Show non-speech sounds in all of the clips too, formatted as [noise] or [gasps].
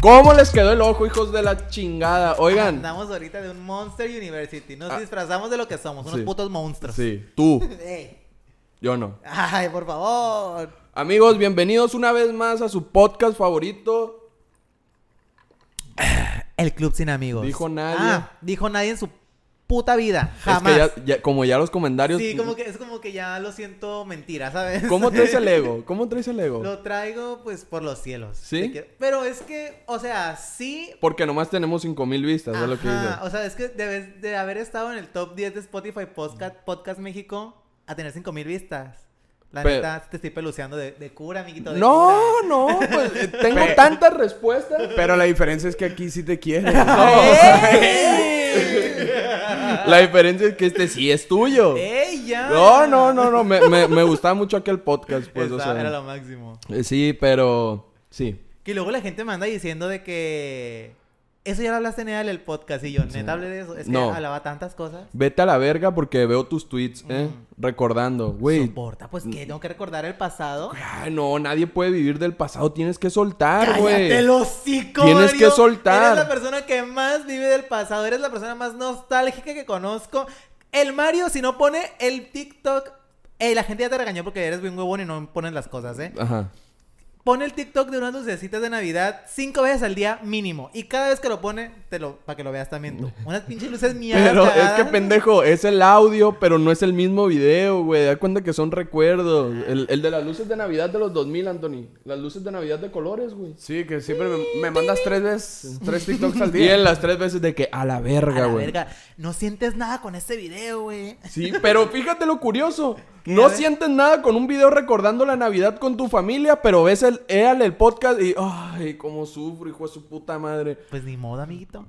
¿Cómo les quedó el ojo, hijos de la chingada? Oigan. Estamos ahorita de un Monster University. Nos ah. disfrazamos de lo que somos, unos putos monstruos. Sí, tú. [laughs] Yo no. Ay, por favor. Amigos, bienvenidos una vez más a su podcast favorito. El Club Sin Amigos. Dijo nadie. Ah, dijo nadie en su puta vida. Jamás. Es que ya, como ya los comentarios. Sí, como mm. que es como que ya lo siento mentira, ¿sabes? ¿Cómo traes el ego? [laughs] ¿Cómo traes el ego? Lo traigo, pues, por los cielos. ¿Sí? Pero es que, o sea, sí. Porque nomás tenemos mil vistas, lo que O sea, es que debes de haber estado en el top 10 de Spotify Podcast, Podcast México a tener 5000 vistas. La verdad, te estoy peluceando de, cura, amiguito. no, no, pues eh, [laughs] tengo tantas respuestas. Pero la diferencia es que aquí sí te quieren. [laughs] [laughs] la diferencia es que este sí es tuyo. ¡Ella! No, no, no, no. Me, me, gustaba mucho aquel podcast, pues. era lo máximo. Eh, sí, pero. Sí. Que luego la gente me anda diciendo de que eso ya lo hablaste en el podcast y yo, neta, hablé de eso. Es que hablaba tantas cosas. Vete a la verga porque veo tus tweets, ¿eh? Recordando, güey. importa pues que tengo que recordar el pasado. Ay, no, nadie puede vivir del pasado. Tienes que soltar, güey. ¡Cállate los hocico, Tienes que soltar. Eres la persona que más vive del pasado. Eres la persona más nostálgica que conozco. El Mario, si no pone el TikTok, eh, la gente ya te regañó porque eres bien huevón y no pones las cosas, ¿eh? Ajá pone el TikTok de unas lucecitas de Navidad cinco veces al día mínimo. Y cada vez que lo pone, te lo, para que lo veas también tú. [laughs] Unas pinches luces mías. Pero es que pendejo, es el audio, pero no es el mismo video, güey. Da cuenta que son recuerdos. El, de las luces de Navidad de los 2000, Anthony. Las luces de Navidad de colores, güey. Sí, que siempre me, mandas tres veces, tres TikToks al día. Y en las tres veces de que a la verga, güey. A la verga. No sientes nada con este video, güey. Sí, pero fíjate lo curioso. No sientes nada con un video recordando la Navidad con tu familia, pero ves el el podcast y ay, cómo sufro, hijo de su puta madre. Pues ni modo, amiguito.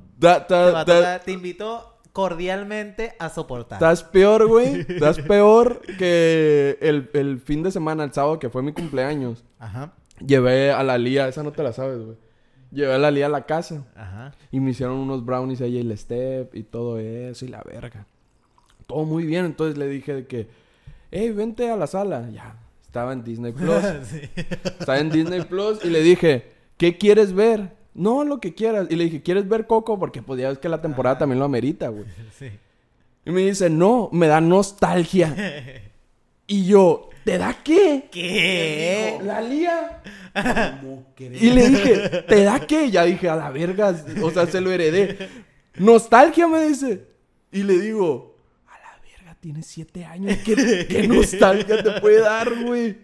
te, invito cordialmente a soportar. Estás peor, güey. [laughs] Estás peor que el, fin de semana, el sábado, que fue mi cumpleaños. Ajá. Llevé a la Lía, esa no te la sabes, güey. Llevé a la Lía a la casa. Ajá. Y me hicieron unos brownies ahí, el step y todo eso y la verga. Todo muy bien, entonces le dije que Ey, vente a la sala. Ya, estaba en Disney [laughs] Plus. Estaba en Disney Plus y le dije, ¿qué quieres ver? No, lo que quieras. Y le dije, ¿quieres ver Coco? Porque podía... Pues, ya que la temporada ah. también lo amerita, güey. Y me dice, no, me da nostalgia. [laughs] y yo, ¿te da qué? ¿Qué? La lía. ¿Cómo [laughs] y le dije, ¿te da qué? Ya dije, a la verga. O sea, se lo heredé. Nostalgia me dice. Y le digo, tienes siete años, ¿qué, [laughs] nostalgia te puede dar, güey?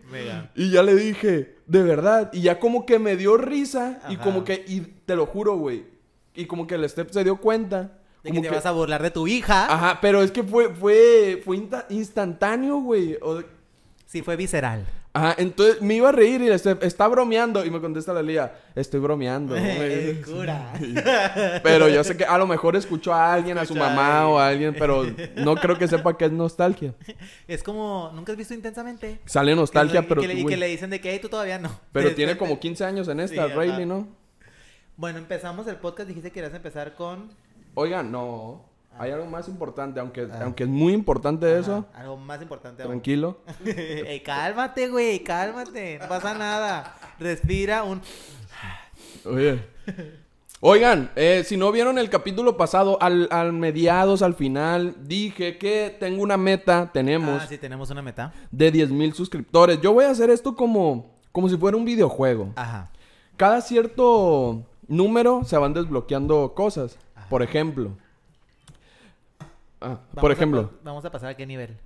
Y ya le dije, de verdad. Y ya como que me dio risa y como que, y te lo juro, güey. Y como que el Step se dio cuenta. De que te vas a burlar de tu hija. Ajá, pero es que fue, fue, fue instantáneo, güey. Sí, fue visceral. Ajá, entonces me iba a reír y le está bromeando. Y me contesta la Lía, estoy bromeando. [laughs] cura. [laughs] pero yo sé que a lo mejor escuchó a alguien, a su mamá o a alguien, pero [laughs] no creo que sepa que es nostalgia. Es como, ¿nunca has visto intensamente? Sale nostalgia, pero. Y que, le, dicen de que y tú todavía no. Pero tiene como 15 años en esta, sí, ¿no? Bueno, empezamos el podcast, dijiste que querías empezar con. Oigan, no. Hay algo más importante, aunque, ah. aunque es muy importante eso. Algo más importante. Tranquilo. [laughs] cálmate, güey, cálmate. No pasa nada. Respira un... Oye. Oigan, eh, si no vieron el capítulo pasado, al, mediados, al final, dije que tengo una meta, tenemos... Ah, sí, tenemos una meta. De 10 mil suscriptores. Yo voy a hacer esto como, como si fuera un videojuego. Ajá. Cada cierto número se van desbloqueando cosas. Por ejemplo, Ah, por ejemplo. vamos a pasar a qué nivel.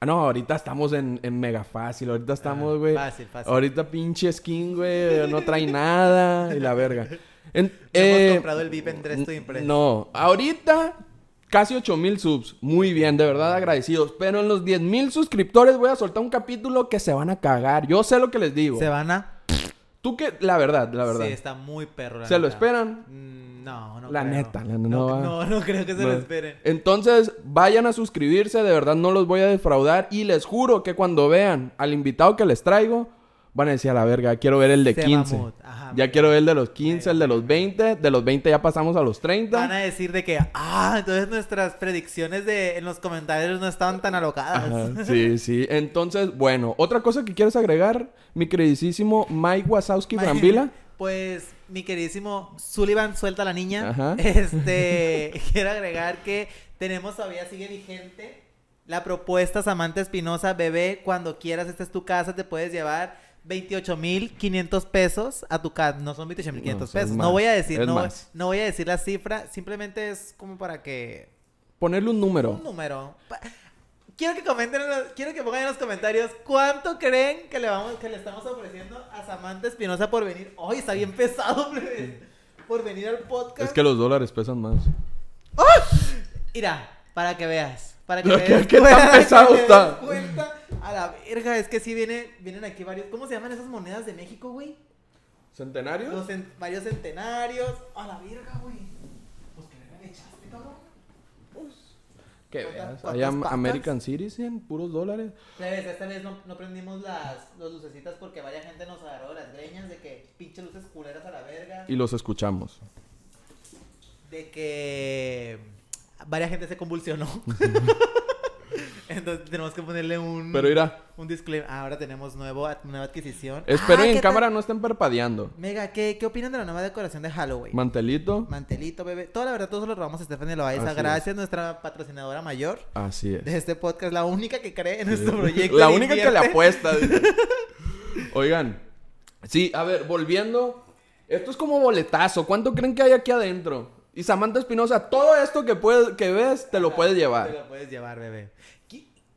Ah, no, ahorita estamos en, mega fácil. Ahorita ah, estamos, güey. fácil, fácil. Ahorita pinche skin, güey. No trae nada. Y la verga. [laughs] eh, hemos comprado el VIP en Dresto Impresa No, ahorita casi 8 mil subs. Muy bien, de verdad agradecidos. Pero en los 10 mil suscriptores voy a soltar un capítulo que se van a cagar. Yo sé lo que les digo. Se van a. Tú que, la verdad, la verdad. Sí, está muy perro. se lo esperan. Mm, no, no La neta, no, no, no, creo que se lo esperen. Entonces, vayan a suscribirse, de verdad no los voy a defraudar. Y les juro que cuando vean al invitado que les traigo, van a decir a la verga, quiero ver el de 15. ya quiero ver el de los 15, el de los 20. De los 20 ya pasamos a los 30. Van a decir de que, ah, entonces nuestras predicciones de, en los comentarios no estaban tan alocadas. [laughs] sí, sí. Entonces, bueno, otra cosa que quieres agregar, mi queridísimo Mike Wazowski Brambila. [laughs] Pues mi queridísimo Sullivan suelta a la niña. [laughs] Este, [laughs] quiero agregar que tenemos todavía sigue vigente la propuesta Samantha Espinosa, bebé, cuando quieras, esta es tu casa, te puedes llevar mil 28.500 pesos a tu casa. No son 28.500 pesos. no voy a decir, no, voy a decir la cifra, simplemente es como para que ponerle un número. Un número. Quiero que comenten, quiero que pongan en los comentarios cuánto creen que le vamos, que le estamos ofreciendo a Samantha Espinosa por venir. Hoy está bien pesado, por venir al podcast. Es que los dólares pesan más. ¡Ah! Mira, para que veas, para que veas. tan pesado está. a la verga, es que sí viene, vienen aquí varios. ¿Cómo se llaman esas monedas de México, güey? ¿Centenarios? varios centenarios. A la verga, güey. Que veas. Hay American puros dólares. esta vez no, prendimos las, lucecitas porque varia gente nos agarró las greñas de que pinche luces culeras a la verga. Y los escuchamos. De que. Varia gente se convulsionó. [laughs] Entonces tenemos que ponerle un. Pero irá. Un disclaimer. Ah, ahora tenemos nuevo, nueva adquisición. Espero que en cámara no estén parpadeando. Mega, ¿qué, ¿qué opinan de la nueva decoración de Halloween? Mantelito. Mantelito, bebé. Toda la verdad, todos lo robamos a Stephanie Loaiza. Gracias, nuestra patrocinadora mayor. Así es. De este podcast. La única que cree en este proyecto. la única que le apuesta. [laughs] Oigan. Sí, a ver, volviendo. Esto es como boletazo. ¿Cuánto creen que hay aquí adentro? Y Samantha Espinosa, todo esto que, puedes, que ves, te lo puedes llevar. Te lo puedes llevar, bebé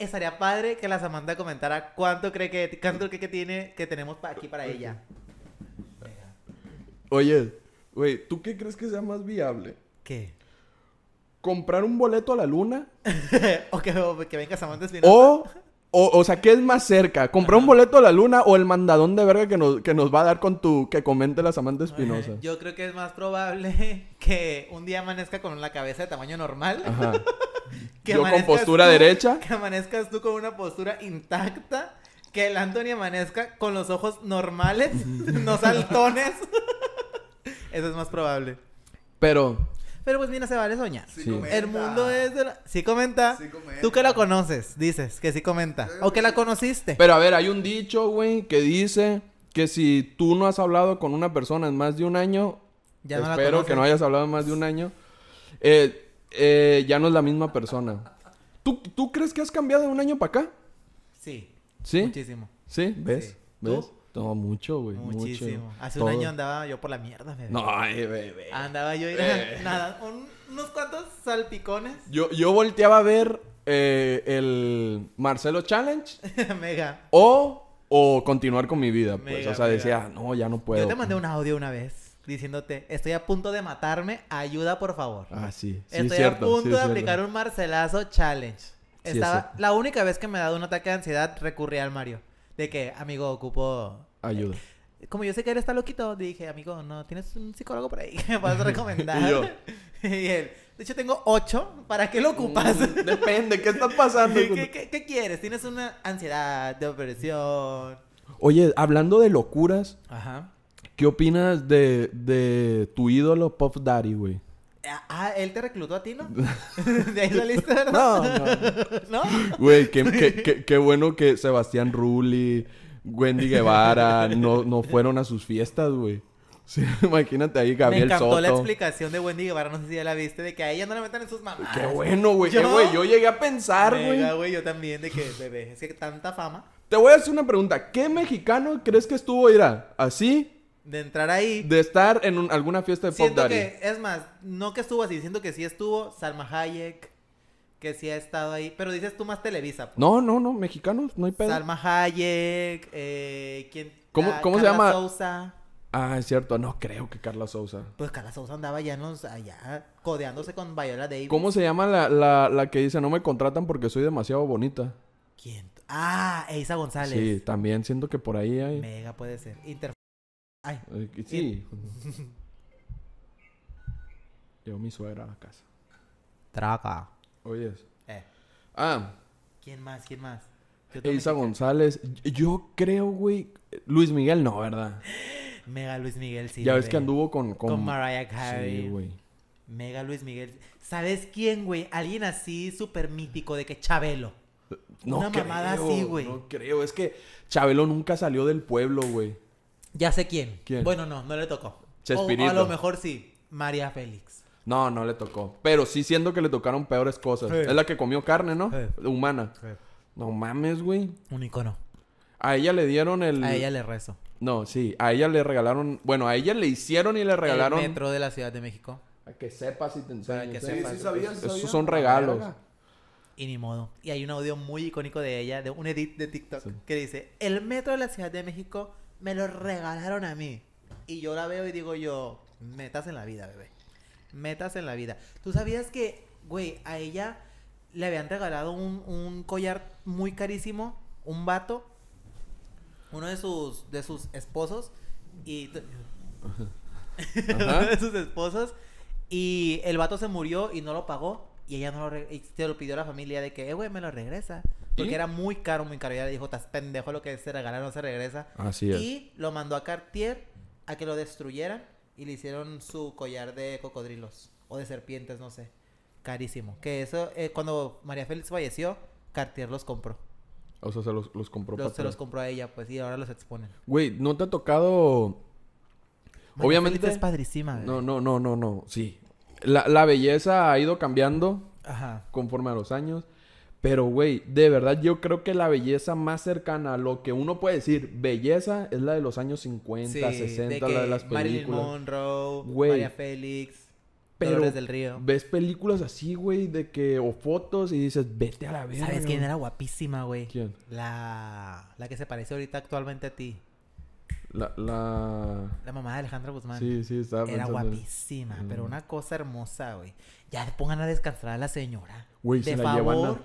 estaría padre que la Samantha comentara cuánto cree que, cuánto que tiene, que tenemos aquí para ella. Oye, güey, ¿tú qué crees que sea más viable? ¿Qué? ¿Comprar un boleto a la luna? [laughs] o que, que venga Samantha Espinosa. O o, sea, ¿qué es más cerca? ¿Comprar un boleto a la luna o el mandadón de verga que nos, que nos va a dar con tu que comente la Samantha Espinosa? Yo creo que es más probable [laughs] que un día amanezca con la cabeza de tamaño normal. [laughs] Yo con postura derecha. Que amanezcas tú con una postura intacta. Que el Anthony amanezca con los ojos normales, [laughs] no saltones. Eso es más probable. Pero, pero pues mira, se vale soñar. Sí, El mundo es Sí comenta. sí comenta. Tú que la conoces, dices que sí comenta. o que la conociste. Pero a ver, hay un dicho, güey, que dice que si tú no has hablado con una persona en más de un año, ya espero la que no hayas hablado en más de un año, eh, eh, ya no es la misma persona. [laughs] ¿Tú, ¿Tú crees que has cambiado de un año para acá? Sí. ¿Sí? Muchísimo. ¿Sí? ¿Ves? ¿Ves? Toma mucho, güey. Muchísimo. Hace un año andaba yo por la mierda, bebé. No, bebé. Andaba yo y nada, unos cuantos salpicones. Yo, yo volteaba a ver eh, el Marcelo Challenge. [laughs] Mega. O, o continuar con mi vida, pues. o sea, decía, ah, no, ya no puedo. Yo te mandé un audio una vez diciéndote, estoy a punto de matarme, ayuda por favor. Ah, sí. estoy a punto de aplicar un Marcelazo Challenge. Estaba, la única vez que me ha dado un ataque de ansiedad recurrí al Mario. De que, amigo, ocupó Ayuda. Eh, como yo sé que él está loquito, dije, amigo, no, tienes un psicólogo por ahí que me [laughs] puedas recomendar. [laughs] y él, de hecho tengo ocho, ¿para qué lo ocupas? Mm, depende, ¿qué estás pasando? [laughs] ¿Qué, quieres? ¿Tienes una ansiedad, de opresión? Oye, hablando de locuras, ¿qué opinas de, de tu ídolo pop Daddy, güey? Ah, él te reclutó a ti, ¿no? [laughs] De ahí saliste, ¿verdad? No, no. [laughs] ¿No? Güey, qué, qué, qué, bueno que Sebastián Rulli, Wendy Guevara no, no fueron a sus fiestas, güey. [laughs] imagínate ahí Gabriel Soto. Me encantó la explicación de Wendy Guevara, no sé si ya la viste, de que a ella no le metan en sus mamás. Qué bueno, güey. Yo... Eh, güey, yo llegué a pensar, güey. güey, yo también, de que, bebé, es que tanta fama. Te voy a hacer una pregunta. ¿Qué mexicano crees que estuvo, ira así de entrar ahí. De estar en alguna fiesta de Pop Daddy. Que, es más, no que estuvo así, siento que sí estuvo Salma Hayek, que sí ha estado ahí. Pero dices tú más Televisa. Pues. No, no, no, mexicanos, no hay pedo. Salma Hayek, eh, ¿quién? ¿Cómo, ah, se cómo Carla se llama? Sousa. Ah, es cierto, no creo que Carla Sousa. Pues Carla Sousa andaba ya los, allá codeándose con Viola Davis. ¿Cómo se llama la, la, la que dice no me contratan porque soy demasiado bonita? ¿Quién? Ah, Eisa González. Sí, también siento que por ahí hay. Mega puede ser. Inter Ay. Eh, sí. yo [laughs] mi suegra a la casa. Traca. Oyes. Eh. Ah. ¿Quién más? ¿Quién más? Elisa González. Yo creo, güey. Luis Miguel no, ¿verdad? [gasps] Mega Luis Miguel, sí. Ya ves que anduvo con... Con, Mariah Carey. Sí, güey. Mega Luis Miguel. ¿Sabes quién, güey? Alguien así súper mítico de que Chabelo. No Una mamada así, güey. No creo. Es que Chabelo nunca salió del pueblo, güey. Ya sé quién. ¿Quién? Bueno, no, no le tocó. Chespirito. O, a lo mejor sí, María Félix. No, no le tocó. Pero sí siento que le tocaron peores cosas. Es la que comió carne, ¿no? Humana. No mames, güey. Un icono. A ella le dieron el. A ella le rezo. No, sí. A ella le regalaron. Bueno, a ella le hicieron y le regalaron. El metro de la Ciudad de México. A que sepas si te sí Sí, sabía, Esos son regalos. Y ni modo. Y hay un audio muy icónico de ella, de un edit de TikTok, que dice: El metro de la Ciudad de México me lo regalaron a mí. Y yo la veo y digo yo, metas en la vida, bebé. Metas en la vida. ¿Tú sabías que, güey, a ella le habían regalado un, collar muy carísimo? Un vato. Uno de sus, de sus esposos. Y... [laughs] [laughs] uno de sus esposos. Y el vato se murió y no lo pagó. Y ella no lo y se lo pidió a la familia de que, eh, güey, me lo regresa. Porque era muy caro, muy caro. Y ella dijo, estás pendejo, lo que se regala no se regresa. Así es. Y lo mandó a Cartier a que lo destruyeran y le hicieron su collar de cocodrilos o de serpientes, no sé. Carísimo. Que eso, eh, cuando María Félix falleció, Cartier los compró. O sea, se los, los compró. Los, se los compró a ella, pues, y ahora los exponen. Güey, ¿no te ha tocado...? Obviamente... es padrísima, No, no, no, no, no. Sí, la, la belleza ha ido cambiando conforme a los años. Pero, güey, de verdad yo creo que la belleza más cercana a lo que uno puede decir belleza es la de los años 50, 60, la de las películas. Marilyn Monroe, María Félix, pero del Río. Ves películas así, güey, de que o fotos y dices, "Vete a la verga." ¿Sabes quién era guapísima, güey? La la que se parece ahorita actualmente a ti. La, la... la mamá de Alejandra Guzmán. Sí, sí, estaba Era guapísima, pero una cosa hermosa, güey. Ya pongan a descansar a la señora. Güey, se la llevan a...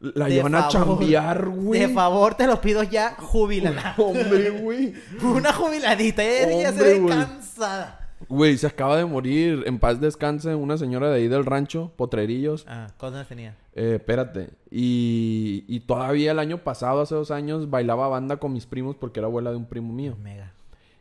La llevan a chambear, güey. De favor, te lo pido ya, Jubilada Hombre, güey. [laughs] una jubiladita, ella se ve cansada. Güey, se acaba de morir, en paz descanse, una señora de ahí del rancho, Potrerillos. Ah, ¿cuántas tenía? Eh, espérate. Y, y todavía el año pasado, hace dos años, bailaba banda con mis primos porque era abuela de un primo mío. Mega.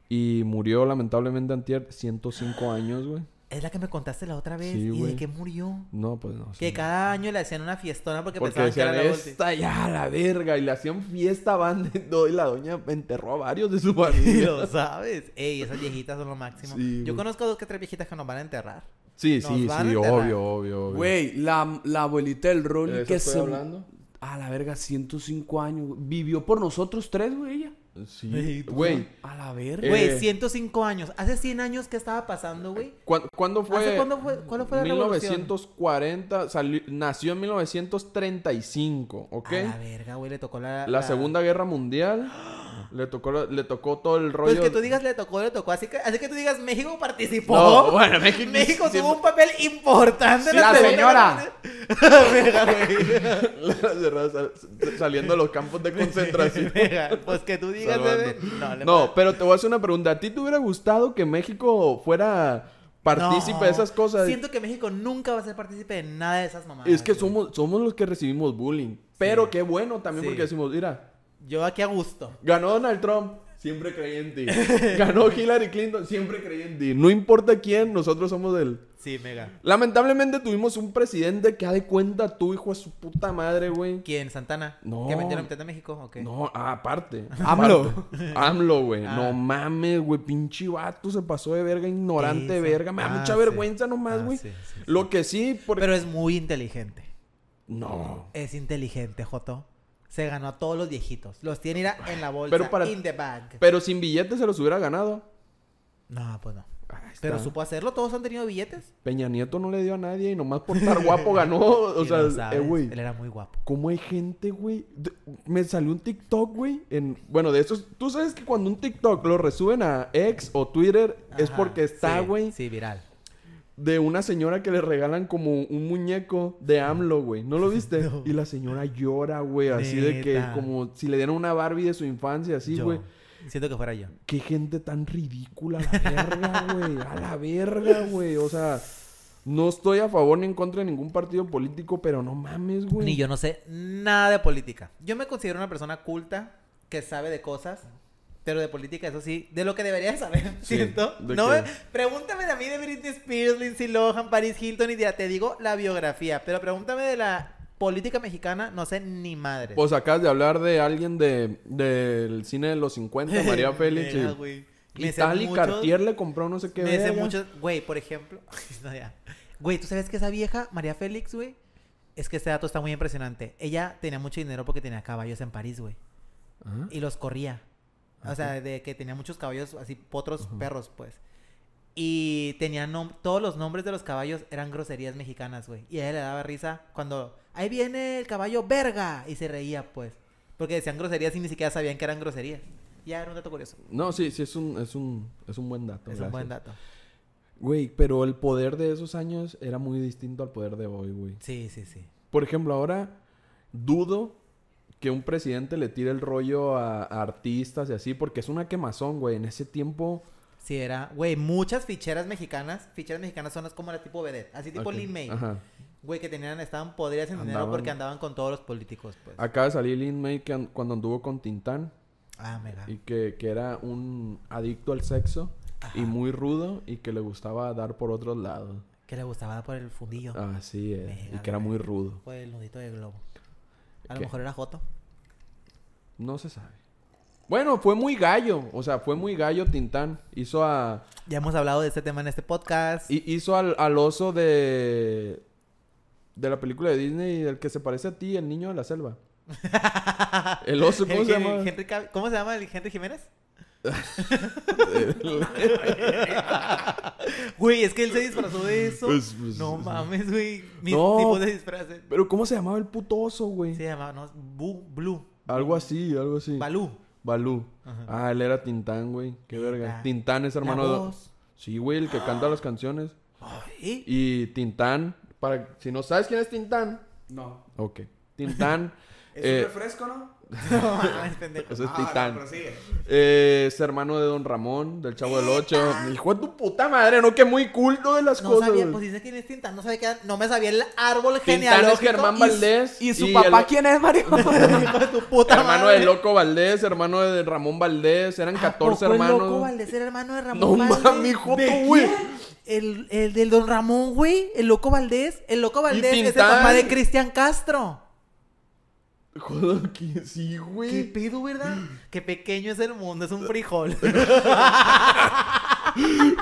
Y murió lamentablemente antier, 105 años, güey. Es la que me contaste la otra vez. ¿Y de qué murió? No, pues no. Que cada año le hacían una fiestona porque, pensaban que era la esta ya, la verga. Y le hacían fiesta van no, [laughs] y la doña enterró a varios de su [laughs] familia. sabes. Ey, esas viejitas son lo máximo. Yo conozco dos que tres viejitas que nos van a enterrar. Sí, sí, sí, obvio, obvio, obvio, Güey, la, abuelita del Rolly que estoy se... hablando? A la verga, 105 años. Vivió por nosotros tres, güey, ella. Sí, güey. Pues, a la verga. Eh, güey, 105 años. Hace 100 años, que estaba pasando, güey? ¿Cuándo, ¿Cuándo, fue? ¿Hace fue? ¿Cuándo fue la 1940, nació en 1935, ¿ok? A la verga, güey, le tocó la... La, la... Segunda Guerra Mundial. ¡Ah! Le tocó, le tocó todo el pues rollo. Pues que tú digas le tocó, le tocó. Así que, así que tú digas México participó. No, bueno, México. México tuvo un papel importante en la, la señora. [laughs] Saliendo de los campos de concentración. [laughs] pues que tú digas, bebé. No, pero te voy a hacer una pregunta. ¿A ti te hubiera gustado que México fuera partícipe de esas cosas. Siento que México nunca va a ser partícipe de nada de esas mamadas. Es que somos, somos los que recibimos bullying. Pero qué bueno también porque decimos, mira, yo aquí a gusto. Ganó Donald Trump, siempre creí en ti. [laughs] Ganó Hillary Clinton, siempre creí en ti. No importa quién, nosotros somos él. Sí, mega. Lamentablemente tuvimos un presidente que ha de cuenta tu hijo a su puta madre, güey. ¿Quién? ¿Santana? No. ¿Que metieron a México o qué? No, aparte. [laughs] AMLO. AMLO, güey. No ah. mames, güey. Pinche vato se pasó de verga, ignorante verga. Me da ah, mucha vergüenza nomás, ah, güey. Lo que sí. Porque... Pero es muy inteligente. No. Es inteligente, Joto se ganó a todos los viejitos. Los tiene en la bolsa, pero in the bag. Pero sin billetes se los hubiera ganado. No, pues no. Ah, pero supo hacerlo, todos han tenido billetes. Peña Nieto no le dio a nadie y nomás por estar guapo [laughs] ganó. O sea, eh, güey. Él era muy guapo. ¿Cómo hay gente, güey? me salió un TikTok, güey. En, bueno, de esos. Tú sabes que cuando un TikTok lo resuben a X o Twitter es porque está, güey. Sí, viral de una señora que le regalan como un muñeco de AMLO, güey. ¿No lo [laughs] viste? Y la señora llora, güey, así de que como si le dieran una Barbie de su infancia, así, güey. Siento que fuera yo. Qué gente tan ridícula, la verga, [laughs] güey. A la verga, güey. O sea, no estoy a favor ni en contra de ningún partido político, pero no mames, güey. Ni yo no sé nada de política. Yo me considero una persona culta que sabe de cosas, pero de política, eso sí, de lo que deberías saber, ¿cierto? [laughs] no, pregúntame de mí de Britney Spears, Lindsay Lohan, Paris Hilton y ya te digo la biografía, pero pregúntame de la política mexicana, no sé ni madre. Pues acabas de hablar de alguien del cine de los 50, [laughs] María Félix. y... tal Cartier le compró no sé qué. Me güey, por ejemplo. [laughs] Güey, ¿tú sabes que esa vieja, María Félix, güey? Es que este dato está muy impresionante. Ella tenía mucho dinero porque tenía caballos en París, güey. ¿Ah? Y los corría. O sea, de que tenía muchos caballos así, potros perros, pues. Y tenía todos los nombres de los caballos eran groserías mexicanas, güey. Y a él le daba risa cuando, ahí viene el caballo verga. Y se reía, pues. Porque decían groserías y ni siquiera sabían que eran groserías. Ya era un dato curioso. No, sí, sí, es un, es un, buen dato. Es un buen dato. Güey, pero el poder de esos años era muy distinto al poder de hoy, güey. Sí, sí, sí. Por ejemplo, ahora dudo que un presidente le tire el rollo a, artistas y así, porque es una quemazón, güey. En ese tiempo. Sí, era. Güey, muchas ficheras mexicanas. Ficheras mexicanas son las como las tipo vedet Así tipo Lin May. Ajá. Güey, que tenían, estaban podrías en dinero porque andaban con todos los políticos, pues. Acaba de salir Lin May cuando anduvo con Tintán. Ah, mira. Y que, era un adicto al sexo. Y muy rudo. Y que le gustaba dar por otros lados. Que le gustaba dar por el fundillo. Así sí... y que era muy rudo. Fue el nudito de globo. A lo mejor era Joto. No se sabe. Bueno, fue muy gallo. O sea, fue muy gallo Tintán. Hizo a. Ya hemos hablado de este tema en este podcast. hizo al, oso de. De la película de Disney, El que se parece a ti, el niño de la selva. [laughs] El oso, ¿cómo se llama? ¿Cómo se llama el Henry Jiménez? [laughs] Güey, es que él se disfrazó de eso. Pues, pues, no pues, mames, güey. Mi no, de disfrazes Pero ¿cómo se llamaba el putoso, güey? Se llamaba, no, Blue. Algo así, algo así. Balú. Balú. Ah, él era Tintán, güey. Qué verga. Tintán es hermano de. Sí, güey, el que canta las [gasps] canciones. Y Tintán, para si no sabes quién es Tintán. No. Ok. Tintán. [laughs] es un refresco, eh, ¿no? [laughs] No, es Eso es titán. es hermano de Don Ramón, del Chavo del Ocho. Hijo de tu puta madre, no, que muy culto de las cosas. No sabía, pues dice quién es Tintán, no sabía que no me sabía el árbol genial. genealógico. Valdés. ¿Y, su papá quién es, Mario? [laughs] [laughs] hijo de tu puta hermano madre. de Loco Valdés, hermano de Ramón Valdés. Eran 14 hermanos. Loco Valdés hermano de Ramón Valdés. No mames, hijo de güey. El, el del Don Ramón, güey. El Loco Valdés. El Loco Valdés es el papá de Cristian Castro. Joder, Sí, güey. ¿Qué pedo, verdad? Qué pequeño es el mundo, es un frijol. [laughs]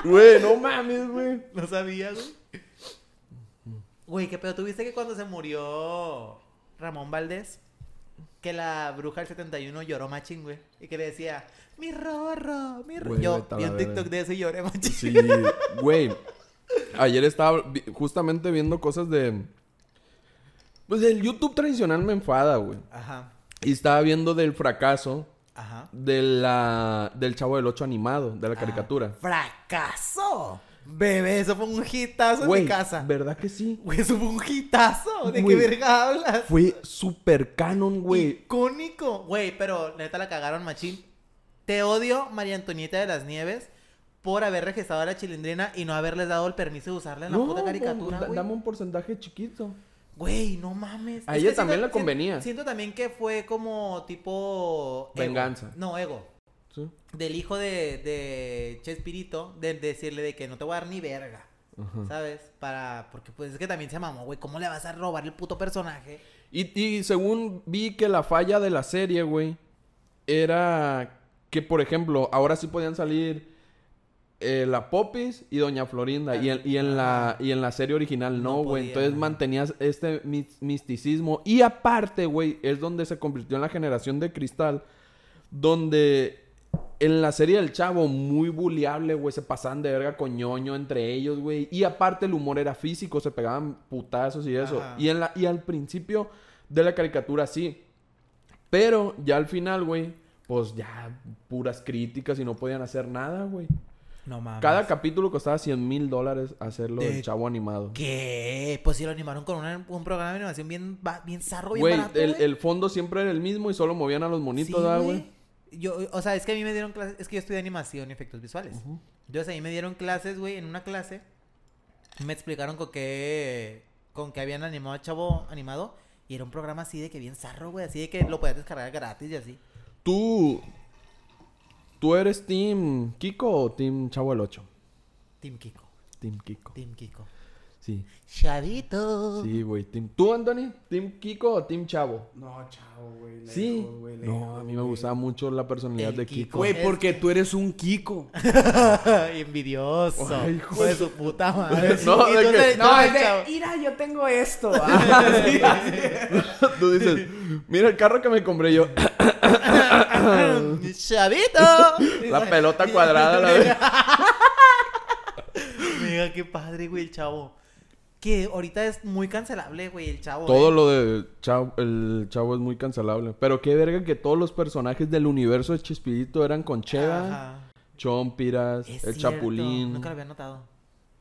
Güey, no mames, güey. No sabía, güey. Güey, qué pedo. ¿Tuviste que cuando se murió Ramón Valdés, que la bruja del 71 lloró machín, güey? Y que le decía, mi rorro, mi rorro. Yo vi un TikTok de eso y lloré machín. Sí, güey. Ayer estaba justamente viendo cosas de pues el YouTube tradicional me enfada, güey. Ajá. Y estaba viendo del fracaso. Ajá. De la, del Chavo del Ocho animado, de la ah, caricatura. ¡Fracaso! Bebé, eso fue un hitazo en mi casa. ¿Verdad que sí? Güey, eso fue un hitazo. ¿De qué verga hablas? Fue super canon, güey. Icónico. Güey, pero neta la cagaron, machín. Te odio, María Antonieta de las Nieves, por haber registrado a la chilindrina y no haberles dado el permiso de usarla en la puta caricatura. Dame un porcentaje chiquito. Güey, no mames. A ella también le convenía. Siento, también que fue como tipo. Venganza. No, ego. ¿Sí? Del hijo de, de Chespirito, de, decirle de que no te voy a dar ni verga. ¿Sabes? Para. Porque pues es que también se mamó, güey. ¿Cómo le vas a robar el puto personaje? Y, y según vi que la falla de la serie, güey, era que, por ejemplo, ahora sí podían salir eh, la Popis y Doña Florinda. Y, en la, y en la serie original no, güey. Entonces mantenías este misticismo. Y aparte, güey, es donde se convirtió en la generación de cristal. Donde en la serie del Chavo, muy buleable, güey. Se pasaban de verga con entre ellos, güey. Y aparte el humor era físico, se pegaban putazos y eso. Y, en la, y al principio de la caricatura, sí. Pero ya al final, güey, pues ya puras críticas y no podían hacer nada, güey. Cada capítulo costaba 100 mil dólares hacerlo de... chavo animado. ¿Qué? Pues si lo animaron con un programa de animación bien, bien zarro, bien barato, el, güey. el fondo siempre era el mismo y solo movían a los monitos, güey? Yo, o sea, es que a mí me dieron clases, es que yo estudié animación y efectos visuales. Yo, Entonces a mí me dieron clases, güey, en una clase me explicaron con qué con qué habían animado a Chavo animado y era un programa así de que bien zarro, güey, así de que lo podías descargar gratis y así. Tú ¿Tú eres Team Kiko o Team Chavo el 8? Team Kiko. Team Kiko. Team Kiko. Sí. Chavito. Sí, güey. ¿Tú, Anthony? ¿Team Kiko o Team Chavo? No, Chavo, güey. Sí. no, a mí me gustaba mucho la personalidad de Kiko. Güey, porque tú eres un Kiko. [laughs] Envidioso. Ay, hijo de su puta [laughs] madre. no, de que... no, es de, mira, yo tengo esto. [laughs] tú dices, mira el carro que me compré yo. ¡Chavito! La pelota cuadrada. la [laughs] Mira, qué padre, güey, el chavo. Que ahorita es muy cancelable, güey, el chavo. Todo eh. lo de chavo, el chavo es muy cancelable. Pero qué verga que todos los personajes del universo de Chespirito eran con Chompiras, el Chapulín. Nunca lo había notado.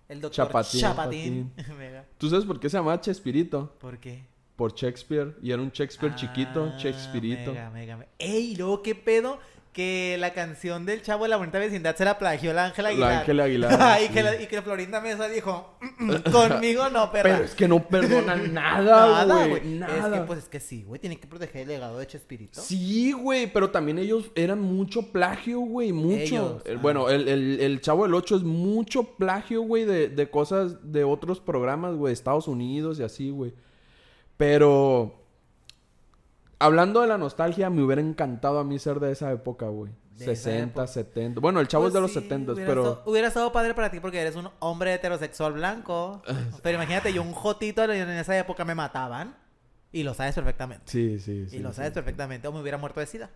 El doctor Chapatín. [laughs] ¿Tú sabes por qué se llamaba Chespirito? ¿Por qué? por Shakespeare y era un Shakespeare chiquito, ah, Shakespeareito. Mega, mega, Ey, luego qué pedo que la canción del chavo de la bonita vecindad se la plagió la Ángela Aguilar. La Ángela [laughs] y, que la, y, que Florinda Mesa dijo, mm, mm, conmigo no, [laughs] Pero es que no perdonan [laughs] nada, güey. nada, Es que, pues es que sí, güey, tienen que proteger el legado de Chespirito. Sí, güey, pero también ellos eran mucho plagio, güey, mucho. Eh, bueno, el, el, el, chavo del 8 es mucho plagio, güey, de, de cosas de otros programas, güey, de Estados Unidos y así, güey. Pero hablando de la nostalgia, me hubiera encantado a mí ser de esa época, güey. 60, 70. Bueno, el chavo es de pues los 70, pero. hubiera estado padre para ti porque eres un hombre heterosexual blanco. [laughs] pero imagínate, yo un jotito en esa época me mataban. Y lo sabes perfectamente. Sí, sí, sí. Y lo sabes perfectamente. O me hubiera muerto de sida.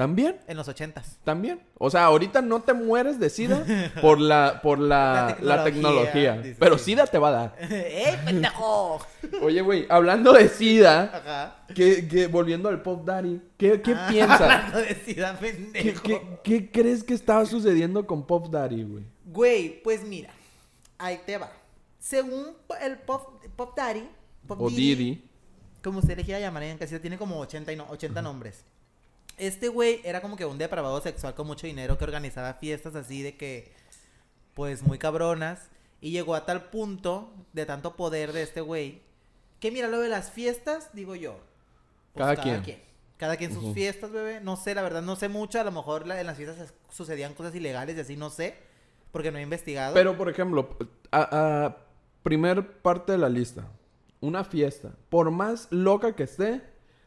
¿También? En los ochentas. ¿También? O sea, ahorita no te mueres de SIDA [laughs] por la, por la, tecnología. pero SIDA te va a dar. [laughs] ¡Eh, pendejo! [laughs] Oye, güey, hablando de SIDA, Que, volviendo al Pop Daddy, ¿qué, ah, piensas? de SIDA, pendejo. ¿Qué, crees que estaba sucediendo con Pop Daddy, güey? Güey, pues mira, ahí te va. Según el Pop, Pop Daddy, o Didi, como se le quiera llamar en tiene como 80, y 80 nombres este güey era como que un depravado sexual con mucho dinero que organizaba fiestas así de que, pues muy cabronas. Y llegó a tal punto de tanto poder de este güey que mira lo de las fiestas, digo yo. Pues, cada, quien. Cada quien sus fiestas, bebé. No sé, la verdad, no sé mucho. A lo mejor en las fiestas sucedían cosas ilegales y así, no sé. Porque no he investigado. Pero, por ejemplo, a, primer parte de la lista. Una fiesta. Por más loca que esté,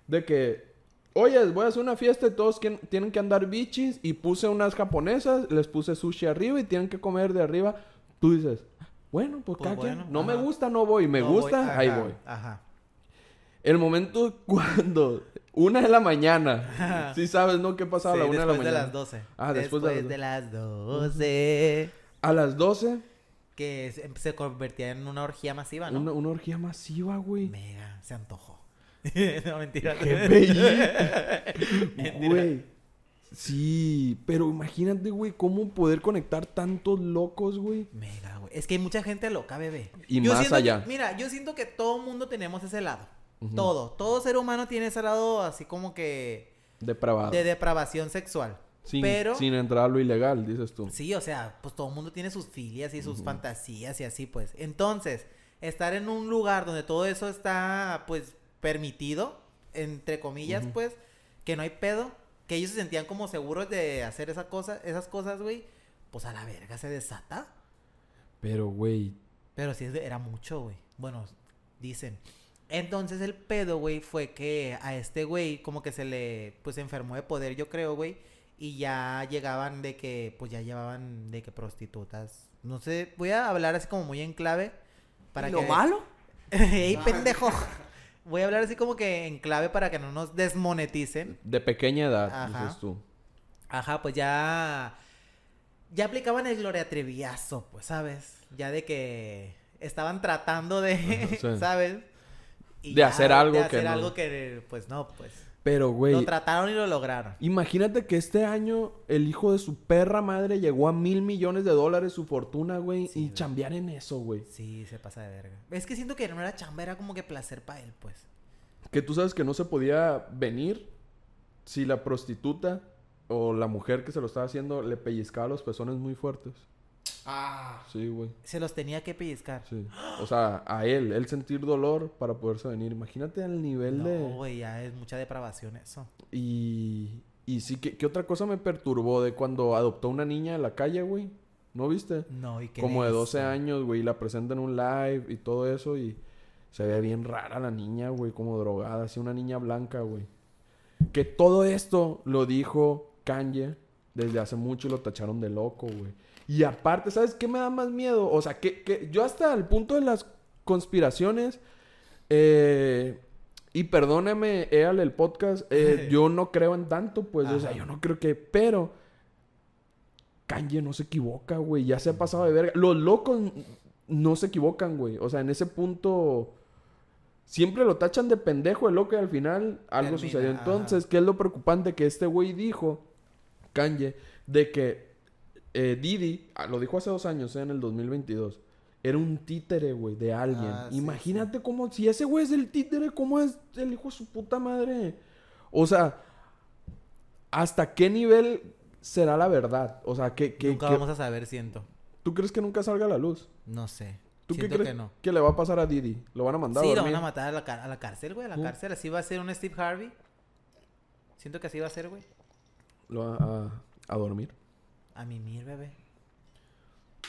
de que oye, voy a hacer una fiesta y todos tienen que andar bichis y puse unas japonesas, les puse sushi arriba y tienen que comer de arriba, tú dices, bueno, pues, pues no me gusta, no voy, me gusta, ahí voy. Ajá. El momento [laughs] cuando una de la mañana. si [laughs] sabes, ¿no? ¿Qué pasaba a la una de la mañana? después De las 12. Ah, después, de, las... de, 12. A las 12. Que se convertía en una orgía masiva, ¿no? una orgía masiva, güey. Mega, se antojó. [laughs] no, mentira. bello! [laughs] Güey. Sí, pero imagínate, güey, cómo poder conectar tantos locos, güey. Mega, güey. Es que hay mucha gente loca, bebé. Y más allá. mira, yo siento que todo mundo tenemos ese lado. Todo. Todo ser humano tiene ese lado así como que. Depravado. De depravación sexual. Sin, pero, sin entrar a lo ilegal, dices tú. Sí, o sea, pues todo el mundo tiene sus filias y sus fantasías y así, pues. Entonces, estar en un lugar donde todo eso está, pues, permitido, entre comillas, pues, que no hay pedo, que ellos se sentían como seguros de hacer esas cosas, güey, pues a la verga se desata. Pero, güey. Pero sí, era mucho, güey. Bueno, dicen. Entonces el pedo, güey, fue que a este güey como que se le, pues, enfermó de poder, yo creo, güey. Y ya llegaban de que, pues ya llevaban de que prostitutas. No sé, voy a hablar así como muy en clave. Para lo malo? [laughs] ¡Ey, ah. pendejo! Voy a hablar así como que en clave para que no nos desmoneticen. De pequeña edad, dices tú. Ajá, pues ya. Ya aplicaban el Gloria Treviazo, pues, ¿sabes? Ya de que estaban tratando de. [laughs] ¿Sabes? de hacer algo de hacer algo que, pues no, pues. Pero, güey. Lo trataron y lo lograron. Imagínate que este año el hijo de su perra madre llegó a mil millones de dólares su fortuna, güey. y chambear en eso, güey. Sí, se pasa de verga. Es que siento que no era chamba, era como que placer para él, pues. Que tú sabes que no se podía venir si la prostituta o la mujer que se lo estaba haciendo le pellizcaba los pezones muy fuertes. Ah. Se los tenía que pellizcar. O sea, a él, él sentir dolor para poderse venir. Imagínate al nivel de. No, güey, ya es mucha depravación eso. Y. sí, que, otra cosa me perturbó de cuando adoptó una niña de la calle, güey? ¿No viste? No, y Como de 12 años, güey, la presenta en un live y todo eso y. Se ve bien rara la niña, güey, como drogada, así una niña blanca, güey. Que todo esto lo dijo Kanye desde hace mucho y lo tacharon de loco, güey. Y aparte, ¿sabes qué me da más miedo? O sea, que, yo hasta el punto de las conspiraciones, eh, y perdóneme, éale el podcast, eh, [laughs] yo no creo en tanto, pues, o sea, yo no creo que, pero Kanye no se equivoca, güey, ya se ha pasado de verga. Los locos no se equivocan, güey, o sea, en ese punto... Siempre lo tachan de pendejo el loco y al final algo sucedió. Entonces, ¿qué es lo preocupante que este güey dijo, Kanye, de que eh, Didi, ah, lo dijo hace dos años, eh, en el 2022. Era un títere, güey, de alguien. Ah, Imagínate cómo, si ese güey es el títere, ¿cómo es el hijo de su puta madre? O sea, ¿hasta qué nivel será la verdad? O sea, ¿qué? nunca vamos a saber, siento. ¿Tú crees que nunca salga a la luz? No sé. ¿Tú qué crees que, no. qué le va a pasar a Didi? ¿Lo van a mandar a Sí, lo van a matar a la, cárcel, güey, a la cárcel. Así va a ser un Steve Harvey. Siento que así va a ser, güey. Lo va a, a dormir. A mimir, bebé.